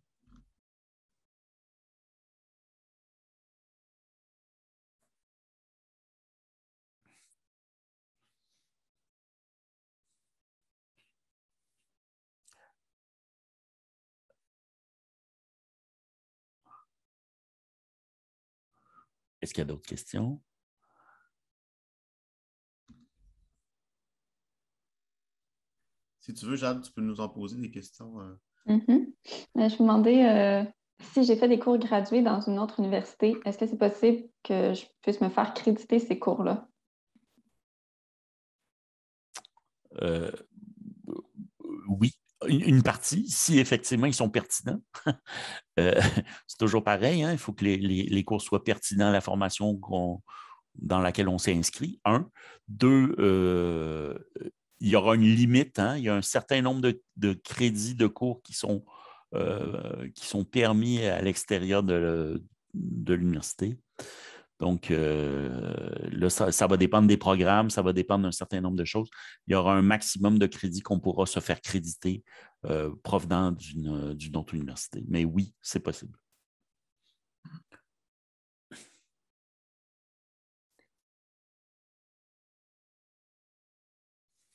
Est-ce qu'il y a d'autres questions? Si tu veux, Jade, tu peux nous en poser des questions. Euh. Mm-hmm. Euh, je me demandais euh, si j'ai fait des cours gradués dans une autre université, est-ce que c'est possible que je puisse me faire créditer ces cours-là? oui, une partie, si effectivement ils sont pertinents. [LAUGHS] Euh, c'est toujours pareil, hein, il faut que les, cours soient pertinents à la formation dans laquelle on s'est inscrit, un. Deux, euh, il y aura une limite, hein, il y a un certain nombre de, crédits de cours qui sont, euh, qui sont permis à l'extérieur de, l'université. Donc, euh, là, ça, va dépendre des programmes, ça va dépendre d'un certain nombre de choses. Il y aura un maximum de crédits qu'on pourra se faire créditer euh, provenant euh, d'une autre université. Mais oui, c'est possible.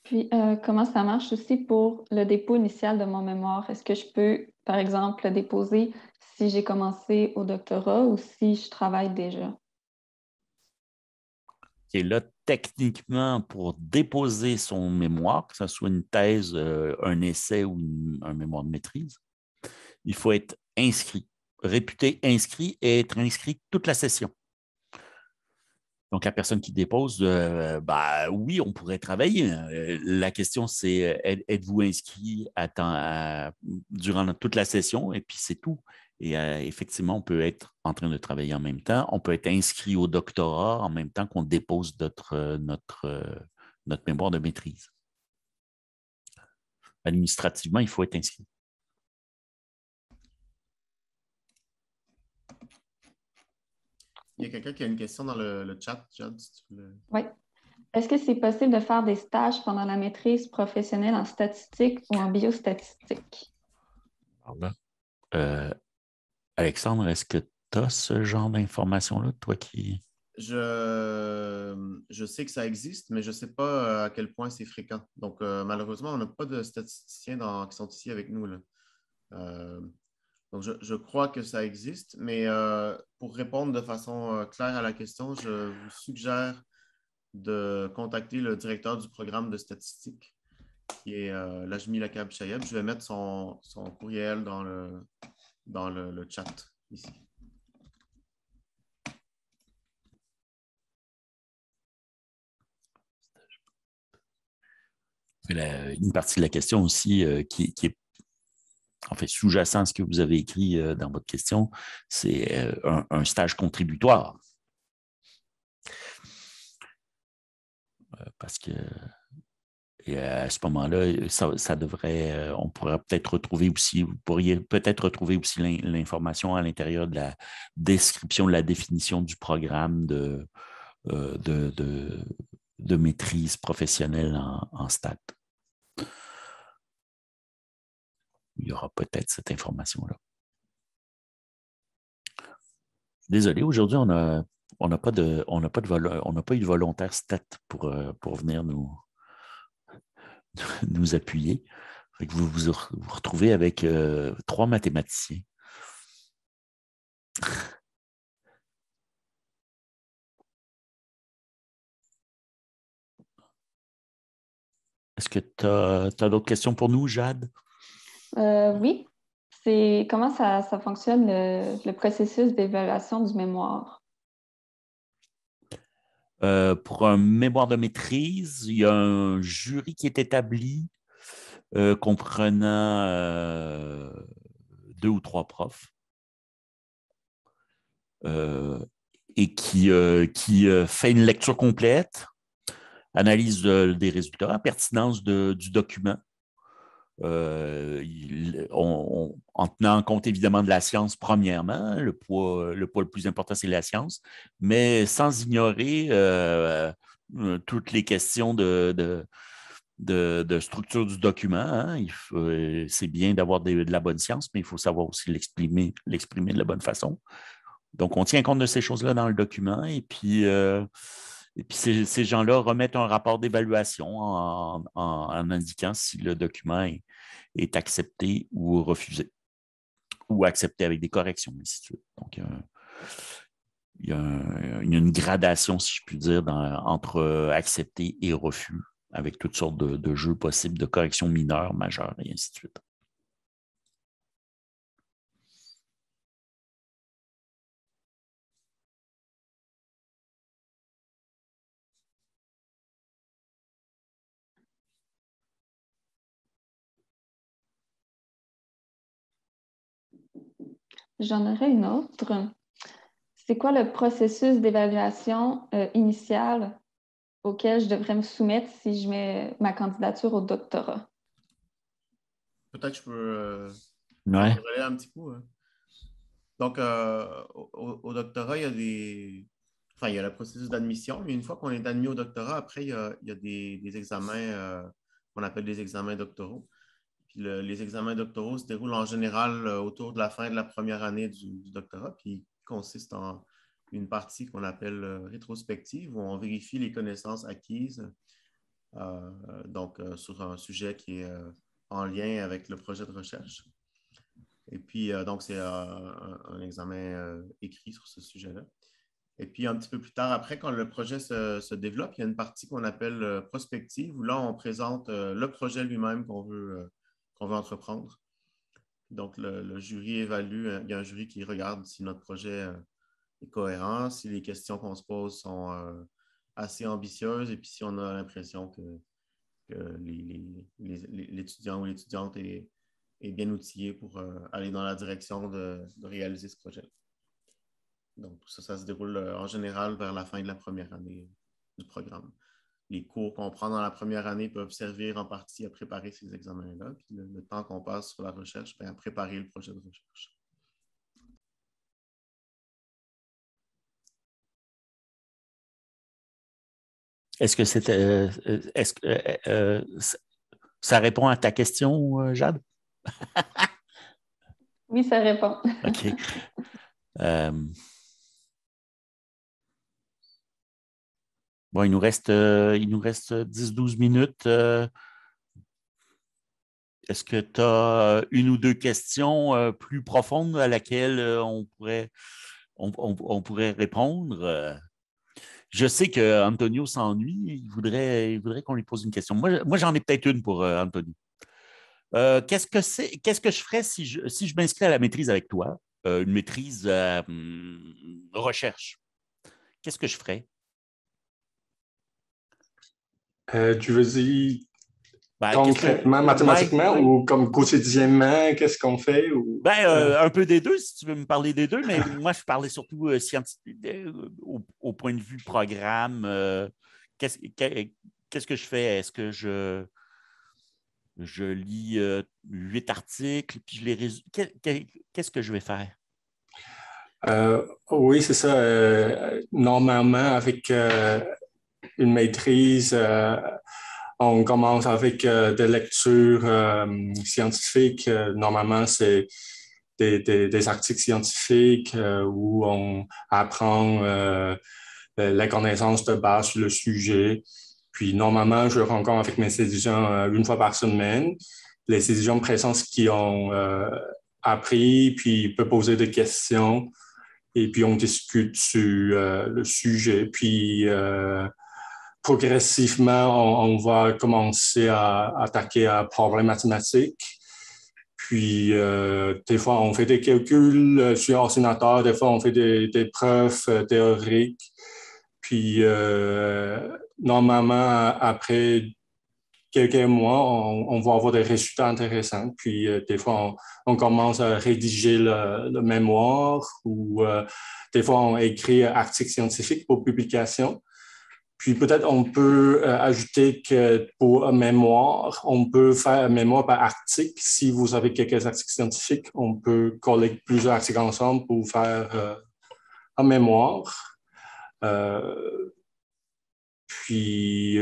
Puis, comment ça marche aussi pour le dépôt initial de mon mémoire? Est-ce que je peux, par exemple, le déposer si j'ai commencé au doctorat ou si je travaille déjà? qui est là techniquement pour déposer son mémoire, que ce soit une thèse, euh, un essai ou un mémoire de maîtrise, il faut être inscrit, réputé inscrit et être inscrit toute la session. Donc, la personne qui dépose, euh, bah, oui, on pourrait travailler. Euh, la question, c'est êtes-vous inscrit durant toute la session et puis c'est tout. Et euh, effectivement, on peut être en train de travailler en même temps. On peut être inscrit au doctorat en même temps qu'on dépose notre, euh, notre, euh, notre mémoire de maîtrise. Administrativement, il faut être inscrit. Il y a quelqu'un qui a une question dans le, chat, John, si tu veux. Oui. Est-ce que c'est possible de faire des stages pendant la maîtrise professionnelle en statistique ou en biostatistique? Alexandre, est-ce que tu as ce genre d'informations-là, toi qui. Je, je sais que ça existe, mais je ne sais pas euh, à quel point c'est fréquent. Donc, euh, malheureusement, on n'a pas de statisticiens dans, qui sont ici avec nous. Euh, donc, je, crois que ça existe, mais pour répondre de façon claire à la question, je vous suggère de contacter le directeur du programme de statistiques, qui est Lajmi Lakab Chayeb. Je vais mettre son courriel dans le, dans le, chat ici. une partie de la question aussi euh, qui, est en fait sous jacente à ce que vous avez écrit euh, dans votre question, c'est euh, un, stage contributoire. parce que et euh, à ce moment-là, ça, devrait, euh, on pourrait peut-être retrouver aussi, vous pourriez peut-être retrouver aussi l'information à l'intérieur de la description, de la définition du programme de, euh, maîtrise professionnelle en, STAT. Il y aura peut-être cette information-là. Désolé, aujourd'hui, on n'a pas, pas eu de volontaire stat pour, pour venir nous, [LAUGHS] nous appuyer. vous vous retrouvez avec euh, trois mathématiciens. [LAUGHS] Est-ce que tu as, d'autres questions pour nous, Jade? Euh, oui. C'est comment ça, fonctionne le processus d'évaluation du mémoire? Euh, pour un mémoire de maîtrise, il y a un jury qui est établi euh, comprenant euh, deux ou trois profs et qui, fait une lecture complète, analyse des résultats, pertinence du document euh, en tenant compte évidemment de la science premièrement, le poids le, poids le plus important c'est la science, mais sans ignorer euh, euh, toutes les questions de, de, structure du document. Hein, c'est bien d'avoir de la bonne science, mais il faut savoir aussi l'exprimer, l'exprimer de la bonne façon. Donc, on tient compte de ces choses-là dans le document et puis et puis ces, gens-là remettent un rapport d'évaluation en, indiquant si le document est, accepté ou refusé, ou accepté avec des corrections, ainsi de suite. Donc, euh, il y a une gradation, si je puis dire, entre accepté et refus, avec toutes sortes de jeux possibles de corrections mineures, majeures, et ainsi de suite. J'en aurais une autre. C'est quoi le processus d'évaluation euh, initiale initial auquel je devrais me soumettre si je mets ma candidature au doctorat? Peut-être que je peux euh, un petit coup. Hein. Donc, euh, au, doctorat, il y a des. Enfin, il y a le processus d'admission, mais une fois qu'on est admis au doctorat, après, il y a, des, examens euh, qu'on appelle des examens doctoraux les examens doctoraux se déroulent en général euh, autour de la fin de la première année du, doctorat, qui consiste en une partie qu'on appelle euh, rétrospective, où on vérifie les connaissances acquises euh, donc, sur un sujet qui est en lien avec le projet de recherche. Et puis, donc, c'est un, examen écrit sur ce sujet-là. Et puis, un petit peu plus tard, après, quand le projet se, se développe, il y a une partie qu'on appelle prospective, où là, on présente le projet lui-même qu'on veut on veut entreprendre. Donc, le, jury évalue, euh, il y a un jury qui regarde si notre projet euh, est cohérent, si les questions qu'on se pose sont euh, assez ambitieuses et puis si on a l'impression que, l'étudiant ou l'étudiante est, bien outillé pour aller dans la direction de, réaliser ce projet. Donc, ça, ça se déroule en général vers la fin de la première année du programme les cours qu'on prend dans la première année peuvent servir en partie à préparer ces examens-là. Puis le, temps qu'on passe sur la recherche, bien, à préparer le projet de recherche. Est-ce que c'est. Euh, euh, est-ce euh, ça répond à ta question, Jade? oui, ça répond. [LAUGHS] OK. Bon, il nous reste, euh, il nous reste 10-12 minutes. Euh. Est-ce que tu as euh, une ou deux questions plus profondes à laquelle on, pourrait, pourrait répondre? Je sais qu'Antonio s'ennuie. Il voudrait, il voudrait qu'on lui pose une question. Moi, moi j'en ai peut-être une pour Antonio. Qu'est-ce que Qu'est-ce que je ferais si je, si je m'inscris à la maîtrise avec toi? une maîtrise recherche. Qu'est-ce que je ferais? Euh, tu veux dire ben, concrètement, mathématiquement ou comme quotidiennement, qu'est-ce qu'on fait? Ben, euh, un peu des deux, si tu veux me parler des deux, mais moi, je parlais surtout euh, scientifique, au, point de vue programme. qu'est-ce que je fais? Est-ce que je, je lis huit articles, puis je les résume? Qu'est-ce que je vais faire? oui, c'est ça. normalement, avec une maîtrise. Euh, on commence avec euh, des lectures euh, scientifiques. Normalement, c'est des, articles scientifiques où on apprend la connaissance de base sur le sujet. Puis normalement, je rencontre avec mes étudiants une fois par semaine. Les étudiants présents qui ont appris, puis peuvent poser des questions. Et puis on discute sur le sujet. Puis progressivement, on, va commencer à attaquer à problèmes mathématiques. Puis, euh, des fois, on fait des calculs euh, sur ordinateur, des fois, on fait des, preuves euh, théoriques. Puis, normalement, après quelques mois, on, va avoir des résultats intéressants. Puis, des fois, on, commence à rédiger le, le mémoire ou des fois, on écrit articles scientifiques pour publication. Puis peut-être on peut euh, ajouter que pour un mémoire, on peut faire mémoire par article. Si vous avez quelques articles scientifiques, on peut coller plusieurs articles ensemble pour faire euh, un mémoire. Euh, puis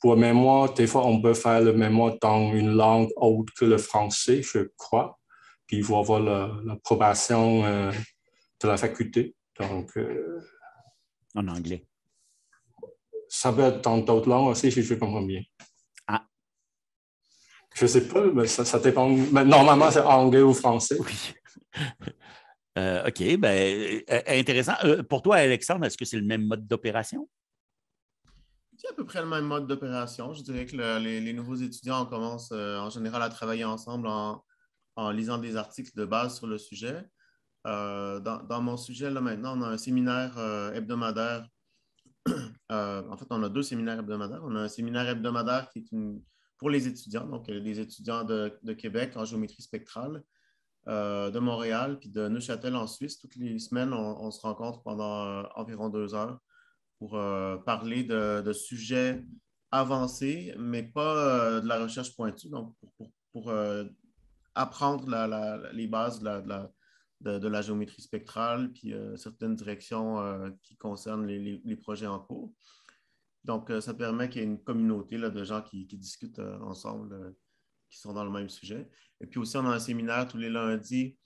pour mémoire, des fois on peut faire le mémoire dans une langue autre que le français, je crois. Puis il faut avoir l'approbation de la faculté. Donc en anglais ça peut être dans d'autres langues aussi, si je comprends bien. Ah. Je sais pas, mais ça, dépend. normalement, c'est anglais ou français. Oui. [LAUGHS] Euh, OK, ben, euh, intéressant. Euh, pour toi, Alexandre, est-ce que c'est le même mode d'opération? C'est à peu près le même mode d'opération. Je dirais que les, nouveaux étudiants commencent en général à travailler ensemble en, lisant des articles de base sur le sujet. Dans, dans, mon sujet, là, maintenant, on a un séminaire hebdomadaire euh, en fait, on a deux séminaires hebdomadaires. On a un séminaire hebdomadaire qui est pour les étudiants, donc les étudiants de, Québec en géométrie spectrale, euh, de Montréal, puis de Neuchâtel en Suisse. Toutes les semaines, on, se rencontre pendant euh, environ deux heures pour parler de, sujets avancés, mais pas de la recherche pointue, donc pour, apprendre les bases de la de, la géométrie spectrale, puis euh, certaines directions euh, qui concernent les, projets en cours. Donc, euh, ça permet qu'il y ait une communauté de gens qui, discutent ensemble, qui sont dans le même sujet. Et puis aussi, on a un séminaire tous les lundis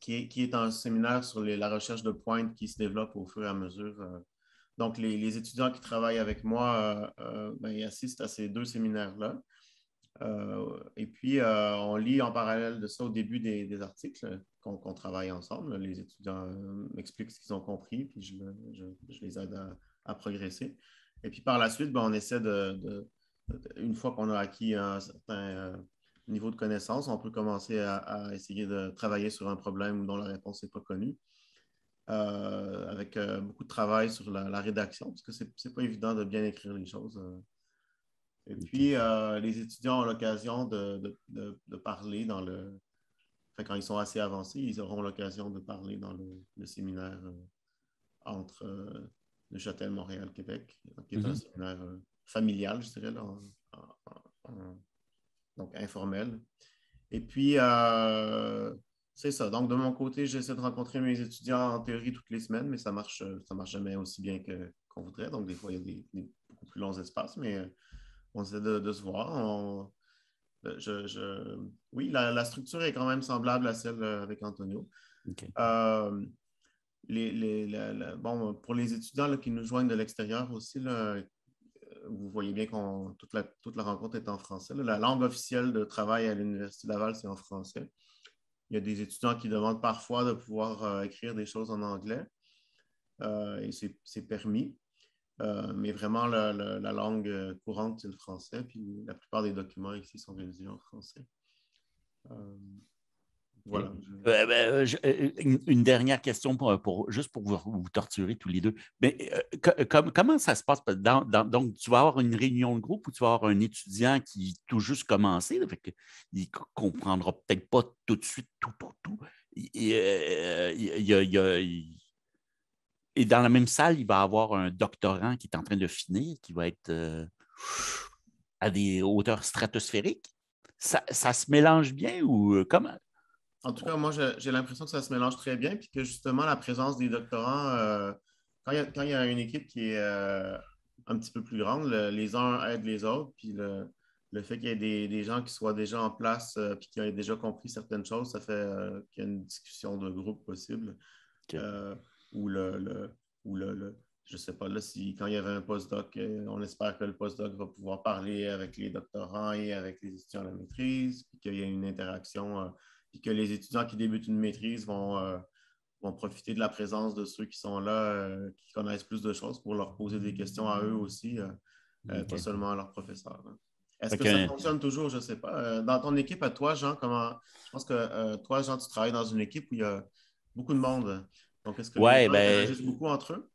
qui est, un séminaire sur la recherche de pointe qui se développe au fur et à mesure. donc, les, étudiants qui travaillent avec moi ben, assistent à ces deux séminaires-là. Euh, et puis, euh, on lit en parallèle de ça au début des, articles qu'on travaille ensemble. Les étudiants m'expliquent ce qu'ils ont compris, puis je, les aide à, progresser. Et puis, par la suite, ben, on essaie de, une fois qu'on a acquis un certain euh, niveau de connaissance, on peut commencer à, essayer de travailler sur un problème dont la réponse n'est pas connue, avec beaucoup de travail sur la, la rédaction, parce que ce n'est pas évident de bien écrire les choses. Et puis, euh, les étudiants ont l'occasion de, parler dans le. Enfin, quand ils sont assez avancés, ils auront l'occasion de parler dans le, séminaire euh, entre euh, le Neuchâtel, Montréal, Québec, qui est un mhm. séminaire familial, je dirais, donc informel. Et puis, c'est ça. Donc, de mon côté, j'essaie de rencontrer mes étudiants en théorie toutes les semaines, mais ça marche, ça marche jamais aussi bien qu'on voudrait. Donc, des fois, il y a des, beaucoup plus longs espaces, mais on essaie de, se voir. Euh, oui, la, structure est quand même semblable à celle euh, avec Antonio. Euh, les, bon, pour les étudiants qui nous joignent de l'extérieur aussi, vous voyez bien que toute la, toute la rencontre est en français. La langue officielle de travail à l'Université Laval, c'est en français. Il y a des étudiants qui demandent parfois de pouvoir écrire des choses en anglais et c'est permis. Euh, mais vraiment, la, langue euh, courante, c'est le français. Puis la plupart des documents ici sont rédigés en français. Euh, voilà. Ben, une dernière question pour, pour juste pour vous, torturer tous les deux. Mais comment ça se passe? donc, tu vas avoir une réunion de groupe ou tu vas avoir un étudiant qui tout juste commencé, il ne comprendra peut-être pas tout de suite tout, tout, tout. Il, il, il, et dans la même salle, il va avoir un doctorant qui est en train de finir, qui va être euh, à des hauteurs stratosphériques. Ça, se mélange bien ou euh, comment? En tout cas, moi, j'ai l'impression que ça se mélange très bien, puis que justement, la présence des doctorants, euh, quand, il y a, une équipe qui est un petit peu plus grande, les uns aident les autres, puis le, fait qu'il y ait des, gens qui soient déjà en place, puis qui aient déjà compris certaines choses, ça fait qu'il y a une discussion de groupe possible ou le, ou le, je ne sais pas, là, si quand il y avait un postdoc, euh, on espère que le postdoc va pouvoir parler avec les doctorants et avec les étudiants de la maîtrise, puis qu'il y a une interaction, euh, puis que les étudiants qui débutent une maîtrise euh, vont, profiter de la présence de ceux qui sont là, qui connaissent plus de choses pour leur poser des questions à eux aussi, pas seulement à leurs professeurs. Hein. Est-ce que ça fonctionne toujours? Je ne sais pas. Dans ton équipe, à toi, Jean, comment. Je pense que toi, Jean, tu travailles dans une équipe où il y a beaucoup de monde. Donc, est-ce que ouais, ben, beaucoup entre eux?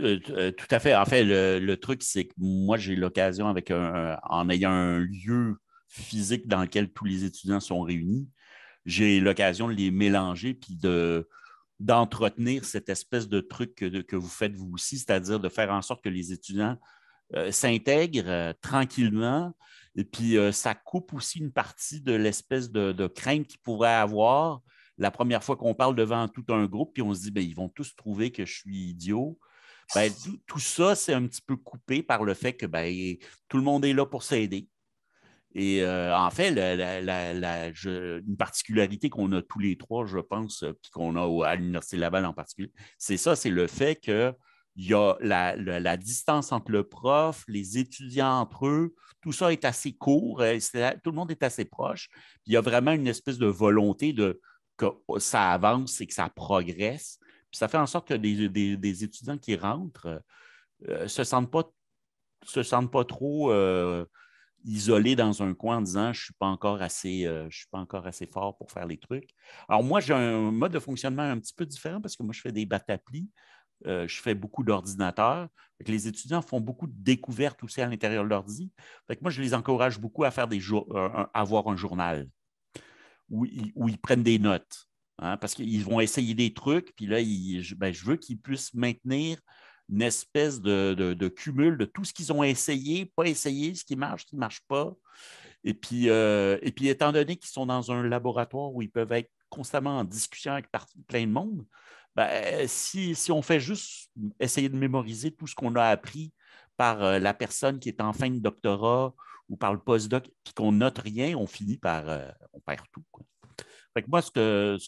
Euh, euh, tout à fait. En fait, le, truc, c'est que moi, j'ai l'occasion, avec en ayant un lieu physique dans lequel tous les étudiants sont réunis, j'ai l'occasion de les mélanger puis d'entretenir cette espèce de truc que, vous faites vous aussi, c'est-à-dire de faire en sorte que les étudiants euh, s'intègrent tranquillement. Et puis, ça coupe aussi une partie de l'espèce de, de crainte qu'ils pourraient avoir la première fois qu'on parle devant tout un groupe, puis on se dit, ben, ils vont tous trouver que je suis idiot. Ben, tout, ça, c'est un petit peu coupé par le fait que ben, tout le monde est là pour s'aider. Et euh, en fait, une particularité qu'on a tous les trois, je pense, euh, puis qu'on a à l'Université Laval en particulier, c'est ça, c'est le fait que y a la, distance entre le prof, les étudiants entre eux, tout ça est assez court, euh, tout le monde est assez proche. il y a vraiment une espèce de volonté de que oh, ça avance et que ça progresse. Puis ça fait en sorte que des, étudiants qui rentrent ne euh, euh, se sentent pas se sentent pas trop euh, isolés dans un coin en disant je suis pas encore assez je suis pas encore assez fort pour faire les trucs. Alors moi j'ai un mode de fonctionnement un petit peu différent parce que moi je fais des bataplis, je fais beaucoup d'ordinateurs. Les étudiants font beaucoup de découvertes aussi à l'intérieur de leur l'ordi. Moi je les encourage beaucoup à faire des à avoir un journal où, ils prennent des notes. Hein, parce qu'ils vont essayer des trucs, puis là, ben, je veux qu'ils puissent maintenir une espèce de, cumul de tout ce qu'ils ont essayé, pas essayé, ce qui marche, ce qui ne marche pas. Et puis, euh, et puis étant donné qu'ils sont dans un laboratoire où ils peuvent être constamment en discussion avec plein de monde, ben, si, si, on fait juste essayer de mémoriser tout ce qu'on a appris par euh, la personne qui est en fin de doctorat ou par le postdoc, puis qu'on note rien, on finit par, euh, on perd tout. moi, ce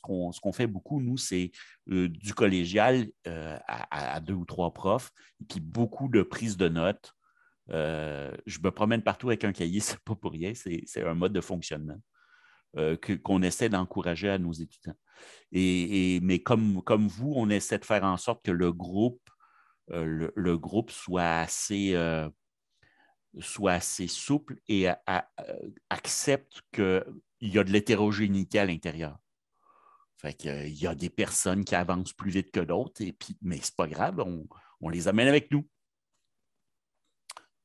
qu'on ce qu'on fait beaucoup, nous, c'est euh, du collégial à, deux ou trois profs, et puis beaucoup de prises de notes. je me promène partout avec un cahier, [LAUGHS] c'est pas pour rien, c'est un mode de fonctionnement qu'on essaie d'encourager à nos étudiants. mais comme vous, on essaie de faire en sorte que le groupe euh, le, groupe soit assez, euh, soit assez souple et accepte qu'il y a de l'hétérogénéité à l'intérieur. Fait euh, il y a des personnes qui avancent plus vite que d'autres, et puis, mais c'est pas grave, on, les amène avec nous.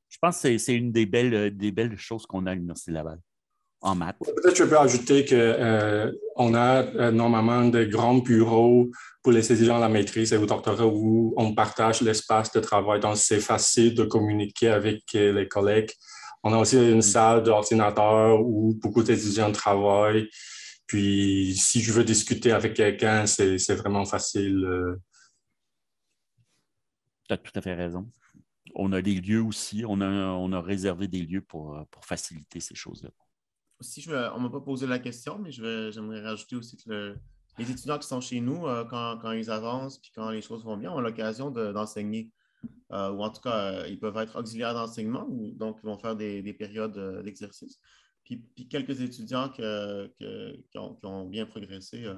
Je pense que c'est une des belles, des belles choses qu'on a à l'Université Laval en maths. Peut-être que je peux ajouter qu'on euh, a euh, normalement de grands bureaux pour les étudiants de la maîtrise et au doctorat où on partage l'espace de travail, donc c'est facile de communiquer avec euh, les collègues. On a aussi une mm. salle d'ordinateur où beaucoup d'étudiants travaillent. Puis, si je veux discuter avec quelqu'un, c'est vraiment facile. Tu as tout à fait raison. On a des lieux aussi, on a, réservé des lieux pour faciliter ces choses-là. Si on ne m'a pas posé la question, mais j'aimerais rajouter aussi que les étudiants qui sont chez nous, euh, quand, ils avancent puis quand les choses vont bien, ont l'occasion d'enseigner. Euh, ou en tout cas, euh, ils peuvent être auxiliaires d'enseignement, donc ils vont faire des, périodes d'exercice. Puis, quelques étudiants qui, ont, bien progressé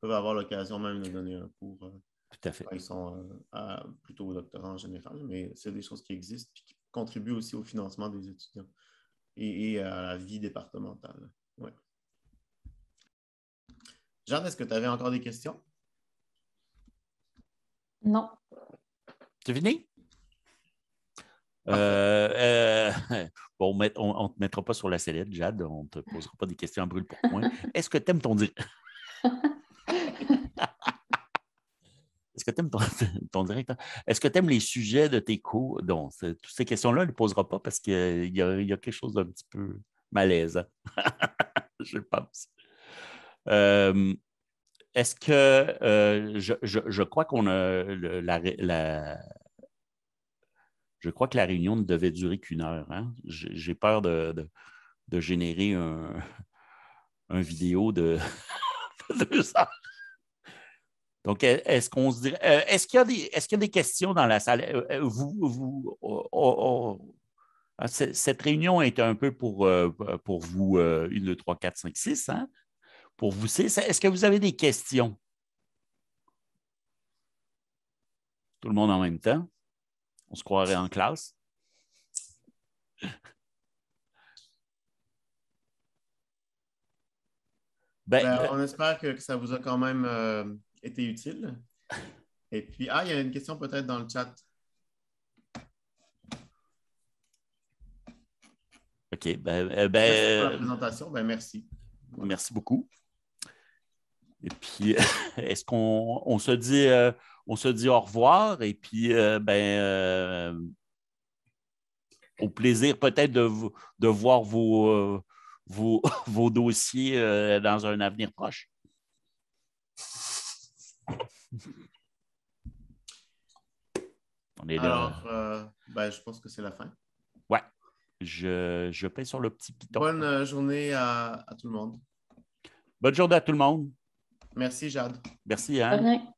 peuvent avoir l'occasion même de donner un cours. Tout à fait. Ils sont plutôt au doctorat en général, mais c'est des choses qui existent et qui contribuent aussi au financement des étudiants et, euh, à la vie départementale. Jeanne, est-ce que tu avais encore des questions? Non. Tu fini? Euh, euh, [LAUGHS] bon, on ne te mettra pas sur la sellette, Jade. On ne te posera pas des questions à brûle pour [LAUGHS] Est-ce que tu aimes ton dire? [LAUGHS] Est-ce que tu aimes [LAUGHS] ton, directeur? Est-ce que tu aimes les sujets de tes cours? Donc, toutes ces questions-là, on ne les posera pas parce qu'il y, a quelque chose d'un petit peu malaise. [LAUGHS] je pense. Euh, Est-ce que euh, je, crois qu'on a Je crois que la réunion ne devait durer qu'une heure. Hein? J'ai peur de, générer un, [LAUGHS] un vidéo de deux heures. Donc, e, est-ce qu'on se dirait, euh, est-ce qu'il y a des, est-ce qu'il y a des questions dans la salle? Euh, euh, vous, vous, oh, oh, oh. Ah, cette réunion est un peu pour, pour vous, 1, 2, 3, 4, 5, 6, hein? Pour vous six, est-ce que vous avez des questions? Tout le monde en même temps? On se croirait en classe? [LAUGHS] Ben, ben on espère que, ça vous a quand même était utile. Et puis, ah, il y a une question peut-être dans le chat. OK. Ben, euh, ben merci euh, présentation. Ben, merci. Merci beaucoup. Et puis, [LAUGHS] est-ce qu'on se, dit, euh, se dit au revoir et puis, ben, au plaisir peut-être de, de, voir vos, [LAUGHS] vos dossiers dans un avenir proche. [LAUGHS] On est Alors, euh, ben, je pense que c'est la fin. Ouais. Je, je paie sur le petit piton. Bonne euh, journée à, tout le monde. Bonne journée à tout le monde. Merci, Jade. Merci, Anne. Hein.